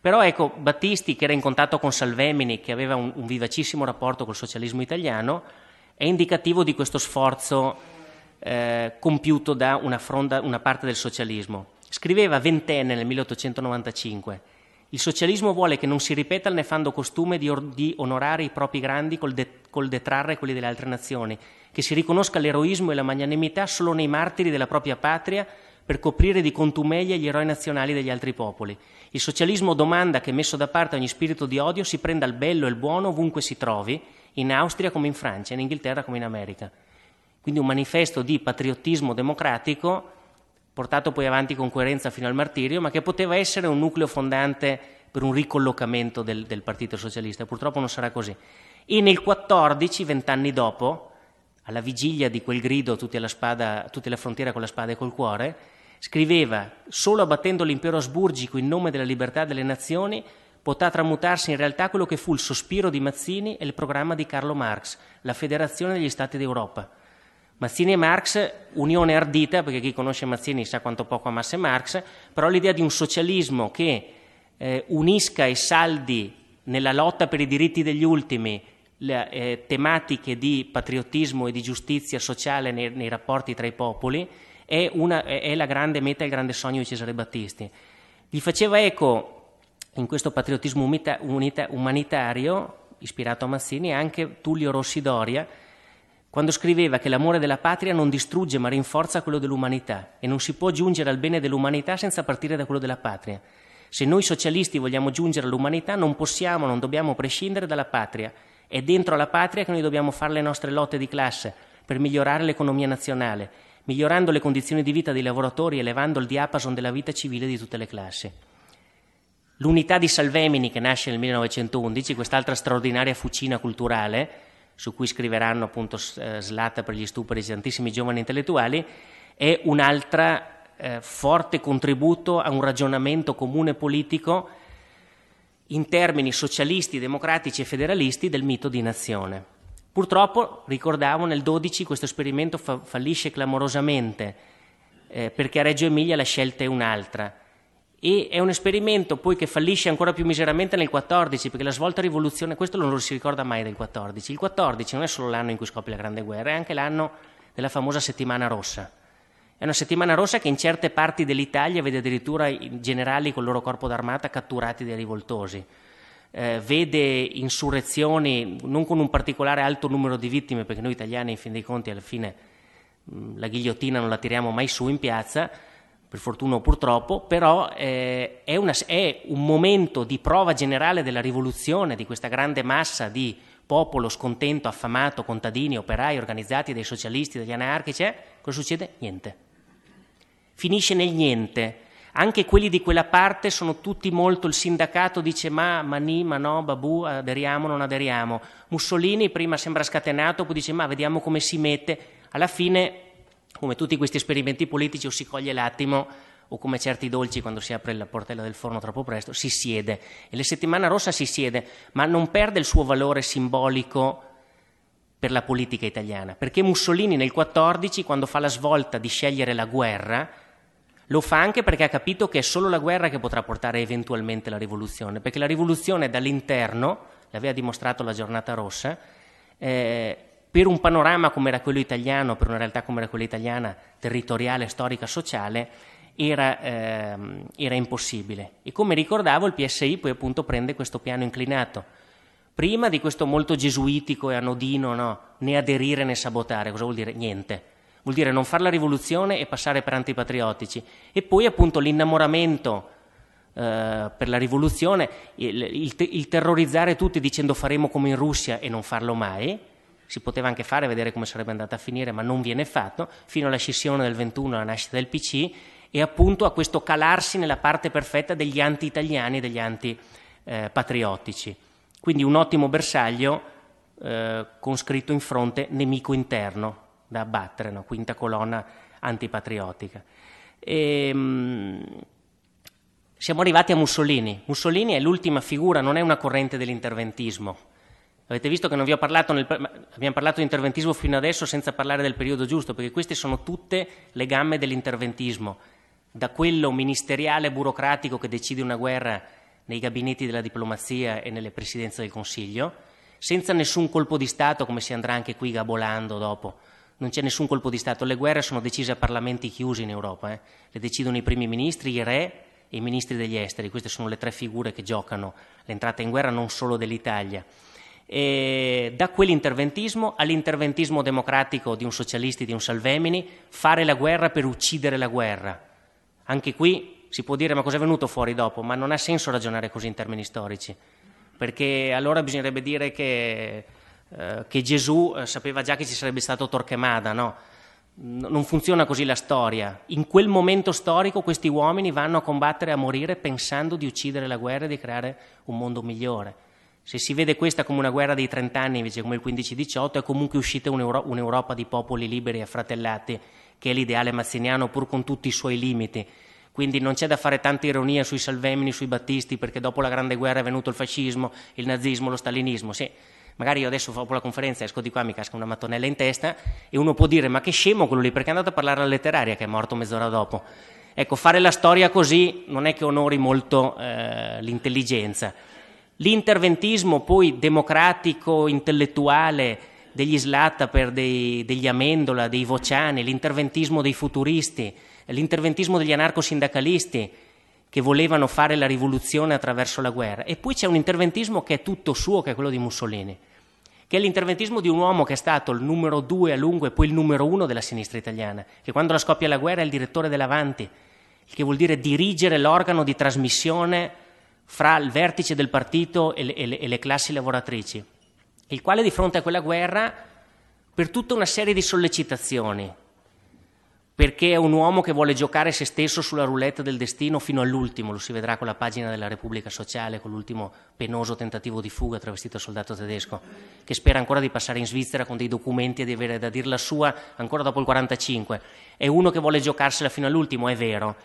però ecco, Battisti, che era in contatto con Salvemini, che aveva un, un, vivacissimo rapporto col socialismo italiano, è indicativo di questo sforzo eh, compiuto da una, fronda, una parte del socialismo. Scriveva ventenne nel 1895 il socialismo vuole che non si ripeta il nefando costume di, or- di onorare i propri grandi col, de- col detrarre quelli delle altre nazioni, che si riconosca l'eroismo e la magnanimità solo nei martiri della propria patria per coprire di contumelia gli eroi nazionali degli altri popoli. Il socialismo domanda che, messo da parte ogni spirito di odio, si prenda il bello e il buono ovunque si trovi, in Austria come in Francia, in Inghilterra come in America. Quindi un manifesto di patriottismo democratico portato poi avanti con coerenza fino al martirio, ma che poteva essere un nucleo fondante per un ricollocamento del, del Partito Socialista. Purtroppo non sarà così. E nel 14, vent'anni dopo, alla vigilia di quel grido tutti alla, spada, tutti alla frontiera con la spada e col cuore, scriveva «Solo abbattendo l'impero asburgico in nome della libertà delle nazioni potrà tramutarsi in realtà quello che fu il sospiro di Mazzini e il programma di Carlo Marx, la federazione degli Stati d'Europa». Mazzini e Marx, unione ardita, perché chi conosce Mazzini sa quanto poco amasse Marx, però l'idea di un socialismo che eh, unisca e saldi nella lotta per i diritti degli ultimi le eh, tematiche di patriottismo e di giustizia sociale nei, nei rapporti tra i popoli è, una, è, la grande meta, il grande sogno di Cesare Battisti. Gli faceva eco in questo patriottismo umita, unita, umanitario, ispirato a Mazzini, anche Tullio Rossi Doria, quando scriveva che l'amore della patria non distrugge ma rinforza quello dell'umanità e non si può giungere al bene dell'umanità senza partire da quello della patria. Se noi socialisti vogliamo giungere all'umanità non possiamo, non dobbiamo prescindere dalla patria. È dentro la patria che noi dobbiamo fare le nostre lotte di classe per migliorare l'economia nazionale, migliorando le condizioni di vita dei lavoratori, elevando il diapason della vita civile di tutte le classi. L'unità di Salvemini, che nasce nel 1911, quest'altra straordinaria fucina culturale, su cui scriveranno appunto Slata eh, per gli stupri di tantissimi giovani intellettuali, è un altro eh, forte contributo a un ragionamento comune politico in termini socialisti, democratici e federalisti del mito di nazione. Purtroppo, ricordavo, nel 12 questo esperimento fa- fallisce clamorosamente, eh, perché a Reggio Emilia la scelta è un'altra e è un esperimento poi che fallisce ancora più miseramente nel 14 perché la svolta rivoluzione questo non lo si ricorda mai del 14 il 14 non è solo l'anno in cui scoppia la grande guerra è anche l'anno della famosa settimana rossa è una settimana rossa che in certe parti dell'Italia vede addirittura i generali con il loro corpo d'armata catturati dai rivoltosi eh, vede insurrezioni non con un particolare alto numero di vittime perché noi italiani in fin dei conti alla fine mh, mm, la ghigliottina non la tiriamo mai su in piazza per fortuna o purtroppo, però eh, è, una, è, un momento di prova generale della rivoluzione di questa grande massa di popolo scontento, affamato, contadini, operai, organizzati dai socialisti, dagli anarchici. Eh, cosa succede? Niente. Finisce nel niente. Anche quelli di quella parte sono tutti molto, il sindacato dice ma, ma ni, ma no, babù, aderiamo, non aderiamo. Mussolini prima sembra scatenato, poi dice ma vediamo come si mette. Alla fine come tutti questi esperimenti politici o si coglie l'attimo o come certi dolci quando si apre la portella del forno troppo presto, si siede. E la settimana rossa si siede, ma non perde il suo valore simbolico per la politica italiana, perché Mussolini nel 14, quando fa la svolta di scegliere la guerra, lo fa anche perché ha capito che è solo la guerra che potrà portare eventualmente la rivoluzione, perché la rivoluzione dall'interno, l'aveva dimostrato la giornata rossa, eh, per un panorama come era quello italiano, per una realtà come era quella italiana, territoriale, storica, sociale, era, ehm, era impossibile. E come ricordavo, il PSI poi appunto prende questo piano inclinato. Prima di questo molto gesuitico e anodino, no, né aderire né sabotare, cosa vuol dire? Niente. Vuol dire non fare la rivoluzione e passare per antipatriottici. E poi appunto l'innamoramento Uh, per la rivoluzione, il, il, il, terrorizzare tutti dicendo faremo come in Russia e non farlo mai, si poteva anche fare, vedere come sarebbe andata a finire, ma non viene fatto, fino alla scissione del 21, alla nascita del PC, e appunto a questo calarsi nella parte perfetta degli anti-italiani e degli anti-patriottici. Quindi un ottimo bersaglio eh, con scritto in fronte nemico interno da abbattere, no? quinta colonna antipatriottica. E, ehm, mh, siamo arrivati a Mussolini. Mussolini è l'ultima figura, non è una corrente dell'interventismo Avete visto che non vi ho parlato, nel, abbiamo parlato di interventismo fino adesso senza parlare del periodo giusto, perché queste sono tutte le gamme dell'interventismo, da quello ministeriale burocratico che decide una guerra nei gabinetti della diplomazia e nelle presidenze del Consiglio, senza nessun colpo di Stato, come si andrà anche qui gabolando dopo. Non c'è nessun colpo di Stato, le guerre sono decise a parlamenti chiusi in Europa, eh. le decidono i primi ministri, i re e i ministri degli esteri, queste sono le tre figure che giocano l'entrata in guerra non solo dell'Italia eh, da quell'interventismo all'interventismo democratico di un socialista, di un Salvemini, fare la guerra per uccidere la guerra. Anche qui si può dire ma cos'è venuto fuori dopo, ma non ha senso ragionare così in termini storici, perché allora bisognerebbe dire che, eh, che Gesù eh, sapeva già che ci sarebbe stato Torquemada, no? Non funziona così la storia. In quel momento storico questi uomini vanno a combattere, a morire pensando di uccidere la guerra e di creare un mondo migliore. Se si vede questa come una guerra dei trent'anni invece come il 15-18, è comunque uscita un'Euro- un'Europa di popoli liberi e affratellati, che è l'ideale mazziniano pur con tutti i suoi limiti. Quindi non c'è da fare tanta ironia sui Salvemini, sui Battisti, perché dopo la Grande Guerra è venuto il fascismo, il nazismo, lo stalinismo. Sì, magari io adesso dopo la conferenza esco di qua, mi casca una mattonella in testa e uno può dire ma che scemo quello lì, perché è andato a parlare alla letteraria che è morto mezz'ora dopo. Ecco, fare la storia così non è che onori molto eh, l'intelligenza. L'interventismo poi democratico, intellettuale degli Slattaper, dei, degli Amendola, dei Vociani, l'interventismo dei futuristi, l'interventismo degli anarcosindacalisti che volevano fare la rivoluzione attraverso la guerra. E poi c'è un interventismo che è tutto suo, che è quello di Mussolini, che è l'interventismo di un uomo che è stato il numero due a lungo e poi il numero uno della sinistra italiana, che quando la scoppia la guerra è il direttore dell'Avanti, che vuol dire dirigere l'organo di trasmissione fra il vertice del partito e le, e, le, e le, classi lavoratrici, il quale di fronte a quella guerra, per tutta una serie di sollecitazioni, perché è un uomo che vuole giocare se stesso sulla roulette del destino fino all'ultimo, lo si vedrà con la pagina della Repubblica Sociale, con l'ultimo penoso tentativo di fuga travestito soldato tedesco, che spera ancora di passare in Svizzera con dei documenti e di avere da dire la sua ancora dopo il 1945. È uno che vuole giocarsela fino all'ultimo, è vero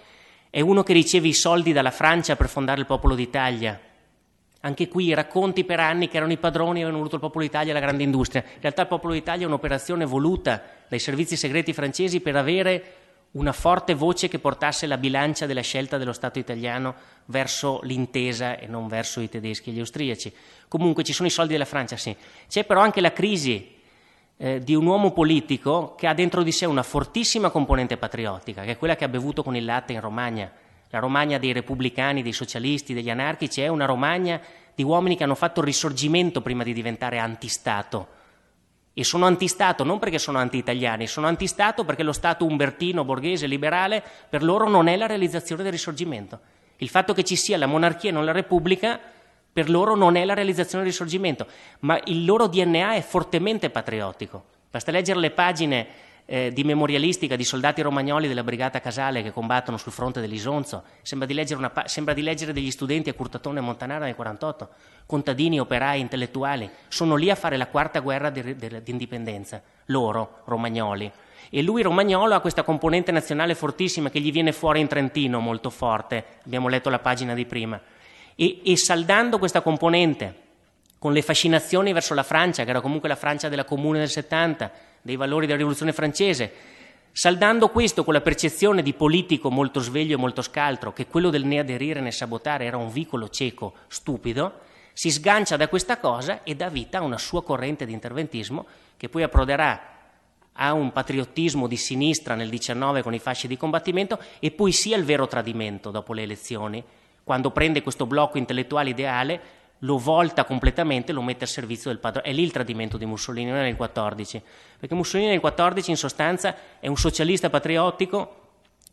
è uno che riceve i soldi dalla Francia per fondare il popolo d'Italia. Anche qui i racconti per anni che erano i padroni e avevano voluto il popolo d'Italia e la grande industria. In realtà il popolo d'Italia è un'operazione voluta dai servizi segreti francesi per avere una forte voce che portasse la bilancia della scelta dello Stato italiano verso l'intesa e non verso i tedeschi e gli austriaci. Comunque ci sono i soldi della Francia, sì. C'è però anche la crisi eh, di un uomo politico che ha dentro di sé una fortissima componente patriottica, che è quella che ha bevuto con il latte in Romagna. La Romagna dei repubblicani, dei socialisti, degli anarchici è una Romagna di uomini che hanno fatto il risorgimento prima di diventare antistato. E sono antistato non perché sono anti-italiani, sono antistato perché lo Stato umbertino, borghese, liberale, per loro non è la realizzazione del risorgimento. Il fatto che ci sia la monarchia e non la repubblica per loro non è la realizzazione del risorgimento, ma il loro DNA è fortemente patriottico. Basta leggere le pagine eh, di memorialistica di soldati romagnoli della brigata Casale che combattono sul fronte dell'Isonzo, sembra di leggere, una, sembra di leggere degli studenti a Curtatone e Montanara nel 48, contadini, operai, intellettuali, sono lì a fare la quarta guerra di, di, di indipendenza, loro, romagnoli. E lui, romagnolo, ha questa componente nazionale fortissima che gli viene fuori in Trentino molto forte, abbiamo letto la pagina di prima e, e saldando questa componente con le fascinazioni verso la Francia, che era comunque la Francia della Comune del 70, dei valori della Rivoluzione francese, saldando questo con la percezione di politico molto sveglio e molto scaltro, che quello del né aderire né sabotare era un vicolo cieco, stupido, si sgancia da questa cosa e dà vita a una sua corrente di interventismo che poi approderà a un patriottismo di sinistra nel 19 con i fasci di combattimento e poi sia il vero tradimento dopo le elezioni quando prende questo blocco intellettuale ideale, lo volta completamente, lo mette al servizio del padrone. È lì il tradimento di Mussolini, non è nel 14. Perché Mussolini nel 14 in sostanza è un socialista patriottico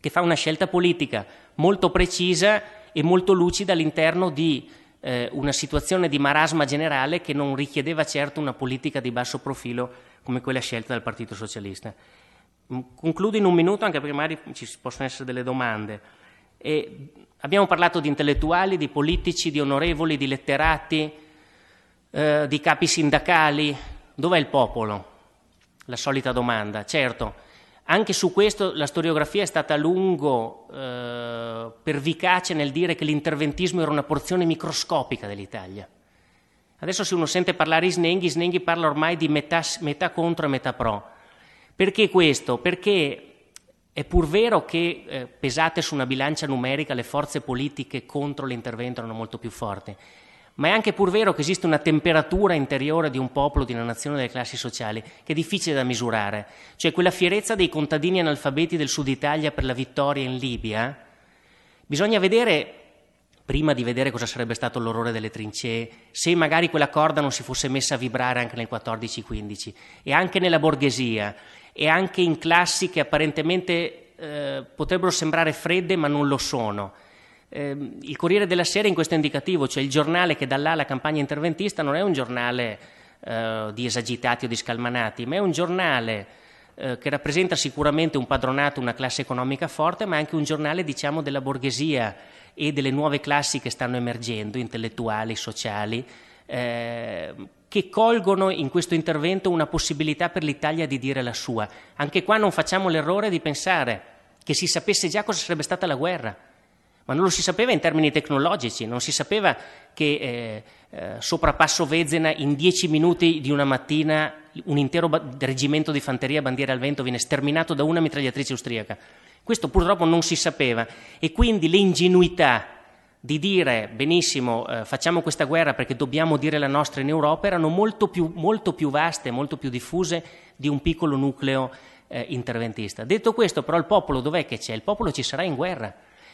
che fa una scelta politica molto precisa e molto lucida all'interno di eh, una situazione di marasma generale che non richiedeva certo una politica di basso profilo come quella scelta dal Partito Socialista. Concludo in un minuto anche perché magari ci possono essere delle domande. E abbiamo parlato di intellettuali, di politici, di onorevoli, di letterati, eh, di capi sindacali. Dov'è il popolo? La solita domanda. Certo, anche su questo la storiografia è stata a lungo eh, pervicace nel dire che l'interventismo era una porzione microscopica dell'Italia. Adesso se uno sente parlare di Snenghi, Snenghi parla ormai di metà, metà contro e metà pro. Perché questo? Perché è pur vero che eh, pesate su una bilancia numerica le forze politiche contro l'intervento erano molto più forti, ma è anche pur vero che esiste una temperatura interiore di un popolo, di una nazione, delle classi sociali, che è difficile da misurare. Cioè quella fierezza dei contadini analfabeti del sud Italia per la vittoria in Libia, bisogna vedere, prima di vedere cosa sarebbe stato l'orrore delle trincee, se magari quella corda non si fosse messa a vibrare anche nel 14-15 e anche nella borghesia e anche in classi che apparentemente eh, potrebbero sembrare fredde ma non lo sono. Eh, il Corriere della Sera in questo indicativo, cioè il giornale che dà là alla campagna interventista non è un giornale eh, di esagitati o di scalmanati, ma è un giornale eh, che rappresenta sicuramente un padronato, una classe economica forte, ma anche un giornale diciamo, della borghesia e delle nuove classi che stanno emergendo, intellettuali, sociali, eh, che colgono in questo intervento una possibilità per l'Italia di dire la sua. Anche qua non facciamo l'errore di pensare che si sapesse già cosa sarebbe stata la guerra, ma non lo si sapeva in termini tecnologici, non si sapeva che eh, eh, sopra Passo Vezena in dieci minuti di una mattina un intero ba- reggimento di fanteria bandiera al vento viene sterminato da una mitragliatrice austriaca. Questo purtroppo non si sapeva e quindi le ingenuità di dire benissimo eh, facciamo questa guerra perché dobbiamo dire la nostra in Europa erano molto più, molto più vaste, molto più diffuse di un piccolo nucleo eh, interventista. Detto questo però il popolo dov'è che c'è? Il popolo ci sarà in guerra.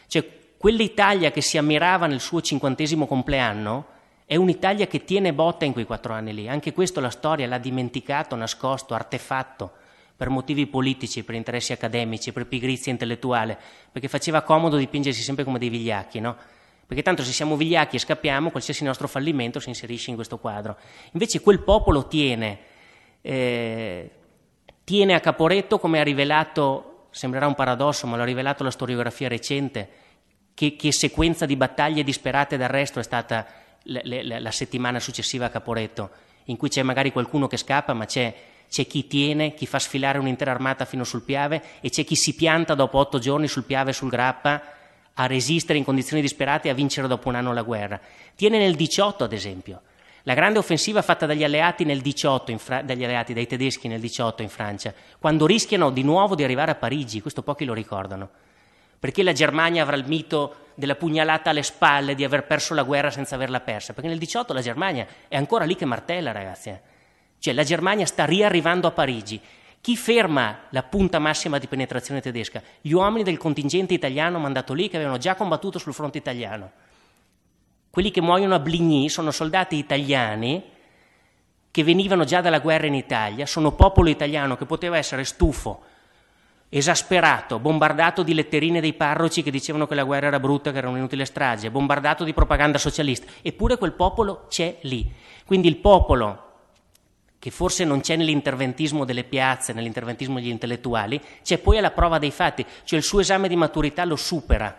Cioè quell'Italia che si ammirava nel suo cinquantesimo compleanno è un'Italia che tiene botta in quei quattro anni lì. Anche questo la storia l'ha dimenticato, nascosto, artefatto per motivi politici, per interessi accademici, per pigrizia intellettuale, perché faceva comodo dipingersi sempre come dei vigliacchi, no? perché tanto se siamo vigliacchi e scappiamo, qualsiasi nostro fallimento si inserisce in questo quadro. Invece quel popolo tiene, eh, tiene a Caporetto, come ha rivelato, sembrerà un paradosso, ma l'ha rivelato la storiografia recente, che, che sequenza di battaglie disperate d'arresto è stata la, la, la settimana successiva a Caporetto, in cui c'è magari qualcuno che scappa, ma c'è c'è chi tiene, chi fa sfilare un'intera armata fino sul Piave e c'è chi si pianta dopo otto giorni sul Piave e sul Grappa a resistere in condizioni disperate e a vincere dopo un anno la guerra. Tiene nel 18, ad esempio. La grande offensiva fatta dagli alleati, 18, Fra- dagli alleati dai tedeschi nel 18 in Francia, quando rischiano di nuovo di arrivare a Parigi, questo pochi lo ricordano. Perché la Germania avrà il mito della pugnalata alle spalle di aver perso la guerra senza averla persa? Perché nel 18 la Germania è ancora lì che martella, ragazzi. Eh. Cioè la Germania sta riarrivando a Parigi chi ferma la punta massima di penetrazione tedesca? Gli uomini del contingente italiano mandato lì che avevano già combattuto sul fronte italiano. Quelli che muoiono a Bligny sono soldati italiani che venivano già dalla guerra in Italia, sono popolo italiano che poteva essere stufo, esasperato, bombardato di letterine dei parroci che dicevano che la guerra era brutta, che erano inutili strage, bombardato di propaganda socialista, eppure quel popolo c'è lì. Quindi il popolo che forse non c'è nell'interventismo delle piazze, nell'interventismo degli intellettuali, c'è poi alla prova dei fatti, cioè il suo esame di maturità lo supera.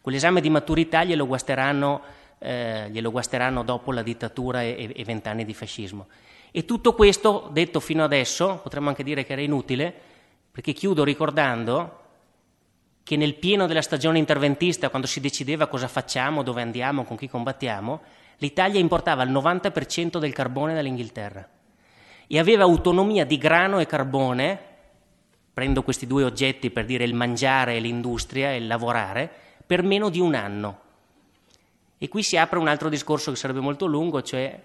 Quell'esame di maturità glielo guasteranno, eh, glielo guasteranno dopo la dittatura e vent'anni di fascismo. E tutto questo, detto fino adesso, potremmo anche dire che era inutile, perché chiudo ricordando che nel pieno della stagione interventista, quando si decideva cosa facciamo, dove andiamo, con chi combattiamo, l'Italia importava il 90% del carbone dall'Inghilterra e aveva autonomia di grano e carbone, prendo questi due oggetti per dire il mangiare e l'industria e il lavorare, per meno di un anno. E qui si apre un altro discorso che sarebbe molto lungo, cioè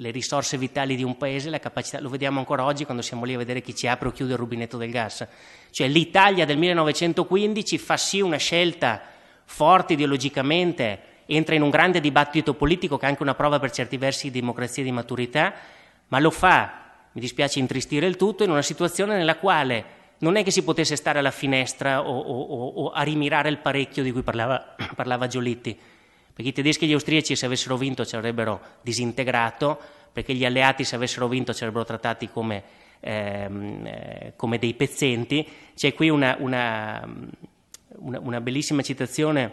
le risorse vitali di un paese, la capacità, lo vediamo ancora oggi quando siamo lì a vedere chi ci apre o chiude il rubinetto del gas. Cioè l'Italia del 1915 fa sì una scelta forte ideologicamente, entra in un grande dibattito politico che è anche una prova per certi versi di democrazia e di maturità, ma lo fa, mi dispiace intristire il tutto, in una situazione nella quale non è che si potesse stare alla finestra o, o, o a rimirare il parecchio di cui parlava, parlava Giolitti, perché i tedeschi e gli austriaci se avessero vinto ci avrebbero disintegrato, perché gli alleati se avessero vinto ci avrebbero trattati come, ehm, eh, come dei pezzenti. C'è qui una, una, una, una bellissima citazione,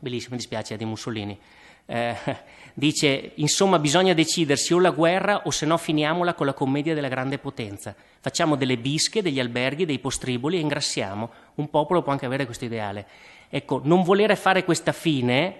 bellissima, mi dispiace, di Mussolini, eh, dice insomma bisogna decidersi o la guerra o se no finiamola con la commedia della grande potenza. Facciamo delle bische, degli alberghi, dei postriboli e ingrassiamo. Un popolo può anche avere questo ideale. Ecco, non volere fare questa fine,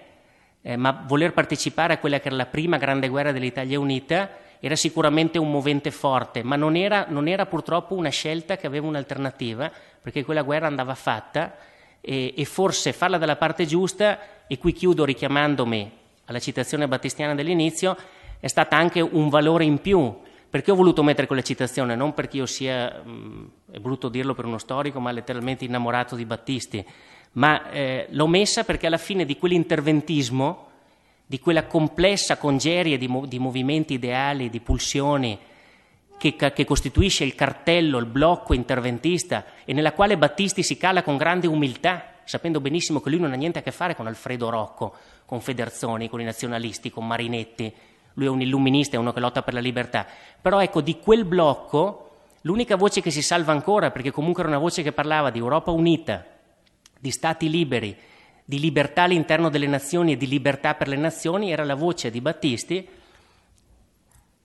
eh, ma voler partecipare a quella che era la prima grande guerra dell'Italia unita, era sicuramente un movente forte, ma non era, non era purtroppo una scelta che aveva un'alternativa, perché quella guerra andava fatta e, e forse farla dalla parte giusta, e qui chiudo richiamandomi alla citazione battistiana dell'inizio, è stata anche un valore in più. Perché ho voluto mettere quella citazione? Non perché io sia, mh, è brutto dirlo per uno storico, ma letteralmente innamorato di Battisti, ma eh, l'ho messa perché alla fine di quell'interventismo, di quella complessa congerie di, mo- di movimenti ideali, di pulsioni, che, che, costituisce il cartello, il blocco interventista e nella quale Battisti si cala con grande umiltà sapendo benissimo che lui non ha niente a che fare con Alfredo Rocco, con Federzoni, con i nazionalisti, con Marinetti, lui è un illuminista, è uno che lotta per la libertà, però ecco di quel blocco l'unica voce che si salva ancora, perché comunque era una voce che parlava di Europa unita, di stati liberi, di libertà all'interno delle nazioni e di libertà per le nazioni, era la voce di Battisti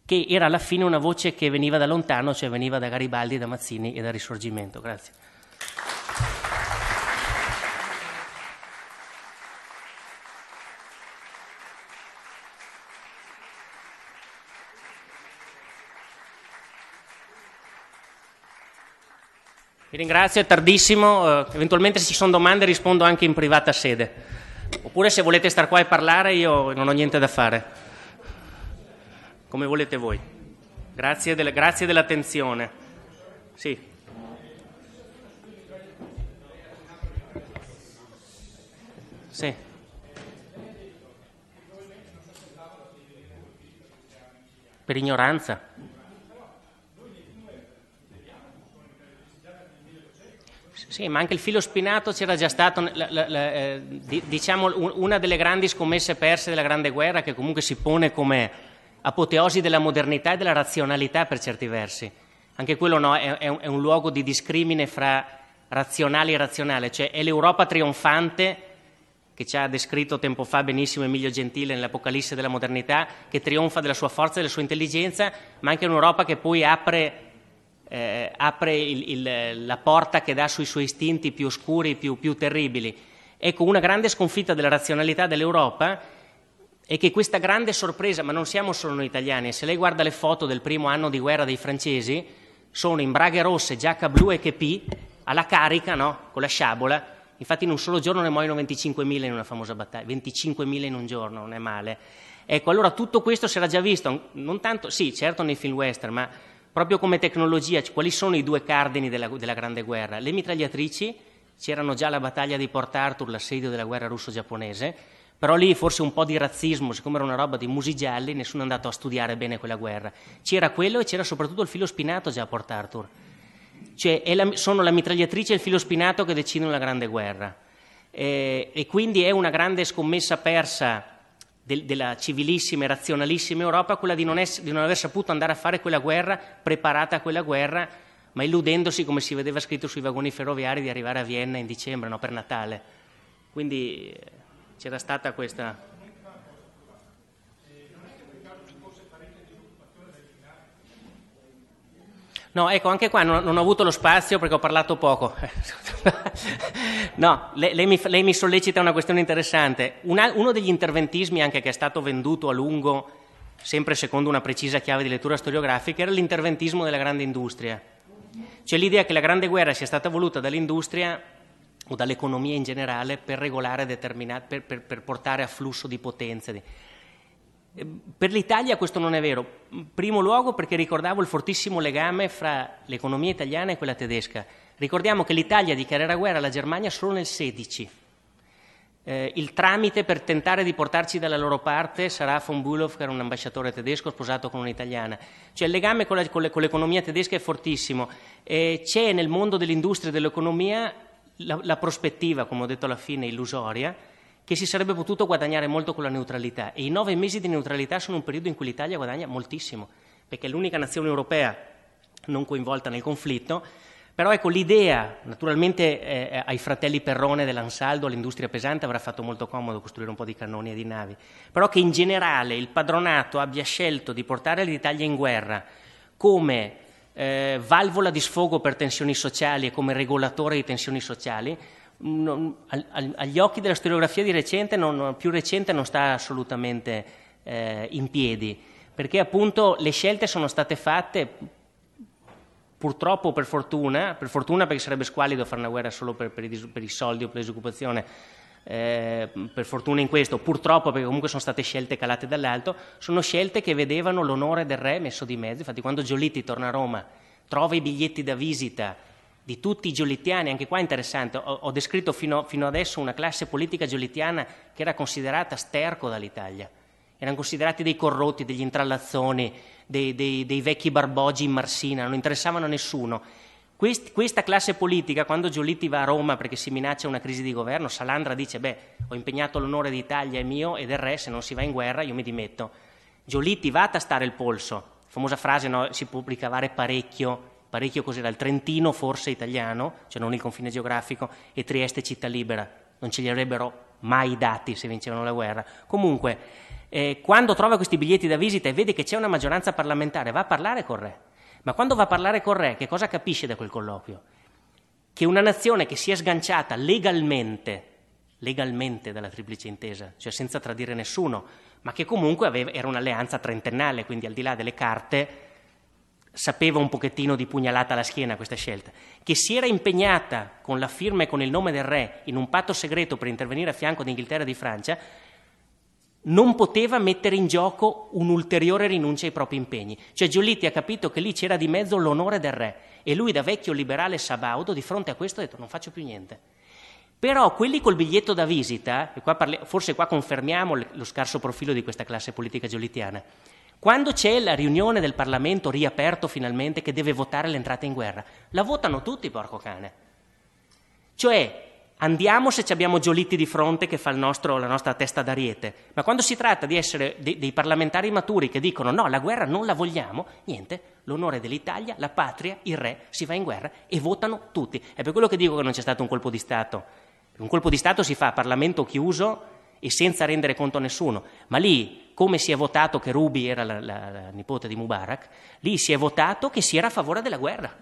che era alla fine una voce che veniva da lontano, cioè veniva da Garibaldi, da Mazzini e dal Risorgimento. Grazie. Vi ringrazio, è tardissimo, eh, eventualmente se ci sono domande rispondo anche in privata sede, oppure se volete star qua e parlare io non ho niente da fare, come volete voi. Grazie, del, grazie dell'attenzione. Sì. Sì. Per ignoranza. Sì, ma anche il filo spinato c'era già stato, la, la, la, eh, diciamo, una delle grandi scommesse perse della Grande Guerra che comunque si pone come apoteosi della modernità e della razionalità per certi versi. Anche quello no, è, è, un, è un luogo di discrimine fra razionale e razionale, cioè è l'Europa trionfante che ci ha descritto tempo fa benissimo Emilio Gentile nell'Apocalisse della modernità, che trionfa della sua forza e della sua intelligenza, ma anche un'Europa che poi apre eh, apre il, il, la porta che dà sui suoi istinti più oscuri, più, più terribili. Ecco, una grande sconfitta della razionalità dell'Europa è che questa grande sorpresa, ma non siamo solo noi italiani, se lei guarda le foto del primo anno di guerra dei francesi, sono in braghe rosse, giacca blu e chepi, alla carica, no? con la sciabola, infatti in un solo giorno ne muoiono 25.000 in una famosa battaglia, 25.000 in un giorno, non è male. Ecco, allora tutto questo si era già visto, non tanto, sì, certo nei film western, ma proprio come tecnologia, quali sono i due cardini della, della Grande Guerra? Le mitragliatrici, c'erano già la battaglia di Port Arthur, l'assedio della guerra russo-giapponese, però lì forse un po' di razzismo, siccome era una roba di musi gialli, nessuno è andato a studiare bene quella guerra. C'era quello e c'era soprattutto il filo spinato già a Port Arthur. Cioè la, sono la mitragliatrice e il filo spinato che decidono la Grande Guerra. Eh, e quindi è una grande scommessa persa del, della civilissima e razionalissima Europa, quella di non, essere, di non aver saputo andare a fare quella guerra, preparata a quella guerra, ma illudendosi, come si vedeva scritto sui vagoni ferroviari, di arrivare a Vienna in dicembre, no, per Natale. Quindi eh, c'era stata questa No, ecco, anche qua non, non, ho avuto lo spazio perché ho parlato poco. no, lei, lei, mi, lei, mi, sollecita una questione interessante. Una, uno degli interventismi anche che è stato venduto a lungo, sempre secondo una precisa chiave di lettura storiografica, era l'interventismo della grande industria. Cioè l'idea che la grande guerra sia stata voluta dall'industria o dall'economia in generale per regolare determinati, per, per, per portare a flusso di potenze. Ehm, per l'Italia questo non è vero, in primo luogo perché ricordavo il fortissimo legame fra l'economia italiana e quella tedesca. Ricordiamo che l'Italia dichiarerà guerra alla Germania solo nel 16. Eh, il tramite per tentare di portarci dalla loro parte sarà von Bülow, che era un ambasciatore tedesco sposato con un'italiana. Cioè il legame con, la, con, le, con l'economia tedesca è fortissimo. Eh, c'è nel mondo dell'industria e dell'economia la, la prospettiva, come ho detto alla fine, illusoria, che si sarebbe potuto guadagnare molto con la neutralità e i nove mesi di neutralità sono un periodo in cui l'Italia guadagna moltissimo, perché è l'unica nazione europea non coinvolta nel conflitto, però ecco l'idea, naturalmente eh, eh, ai fratelli Perrone dell'Ansaldo, all'industria pesante avrà fatto molto comodo costruire un po' di cannoni e di navi, però che in generale il padronato abbia scelto di portare l'Italia in guerra come eh, valvola di sfogo per tensioni sociali e come regolatore di tensioni sociali, non, agli occhi della storiografia di recente, non, più recente, non sta assolutamente eh, in piedi, perché appunto le scelte sono state fatte purtroppo per fortuna, per fortuna perché sarebbe squallido fare una guerra solo per, per, i, per i, soldi o per la eh, per fortuna in questo, purtroppo perché comunque sono state scelte calate dall'alto, sono scelte che vedevano l'onore del re messo di mezzo, infatti quando Giolitti torna a Roma trova i biglietti da visita, di tutti i giolittiani, anche qua è interessante, ho, ho descritto fino, fino, adesso una classe politica giolittiana che era considerata sterco dall'Italia, erano considerati dei corrotti, degli intrallazzoni, dei, dei, dei vecchi barbogi in Marsina, non interessavano a nessuno. Quest, questa classe politica, quando Giolitti va a Roma perché si minaccia una crisi di governo, Salandra dice, beh, ho impegnato l'onore d'Italia, è mio e del re, se non si va in guerra io mi dimetto. Giolitti va a tastare il polso, famosa frase, no? si può ricavare parecchio parecchio cos'era, il Trentino, forse italiano, cioè non il confine geografico, e Trieste città libera. Non ce li avrebbero mai dati se vincevano la guerra. Comunque, eh, quando trova questi biglietti da visita e vede che c'è una maggioranza parlamentare, va a parlare con Re. Ma quando va a parlare con Re, che cosa capisce da quel colloquio? Che una nazione che si è sganciata legalmente, legalmente dalla triplice intesa, cioè senza tradire nessuno, ma che comunque aveva, era un'alleanza trentennale, quindi al di là delle carte sapeva un pochettino di pugnalata alla schiena questa scelta, che si era impegnata con la firma e con il nome del re in un patto segreto per intervenire a fianco d'Inghilterra e di Francia, non poteva mettere in gioco un'ulteriore rinuncia ai propri impegni. Cioè Giolitti ha capito che lì c'era di mezzo l'onore del re e lui da vecchio liberale sabaudo di fronte a questo ha detto non faccio più niente. Però quelli col biglietto da visita, qua parli- forse qua confermiamo lo scarso profilo di questa classe politica giolittiana, quando c'è la riunione del Parlamento riaperto finalmente che deve votare l'entrata in guerra, la votano tutti, porco cane. Cioè, andiamo se ci abbiamo Giolitti di fronte che fa nostro, la nostra testa d'ariete, ma quando si tratta di essere dei, dei parlamentari maturi che dicono no, la guerra non la vogliamo, niente, l'onore dell'Italia, la patria, il re, si va in guerra e votano tutti. È per quello che dico che non c'è stato un colpo di Stato. Un colpo di Stato si fa a Parlamento chiuso e senza rendere conto a nessuno, ma lì come si è votato che Ruby era la, la, la nipote di Mubarak, lì si è votato che si era a favore della guerra.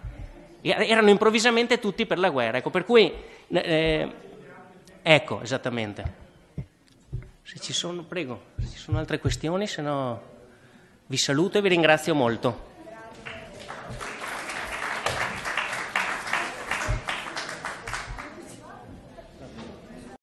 Erano improvvisamente tutti per la guerra. Ecco, per cui... Eh, ecco, esattamente. Se ci sono, prego, se ci sono altre questioni, se no vi saluto e vi ringrazio molto.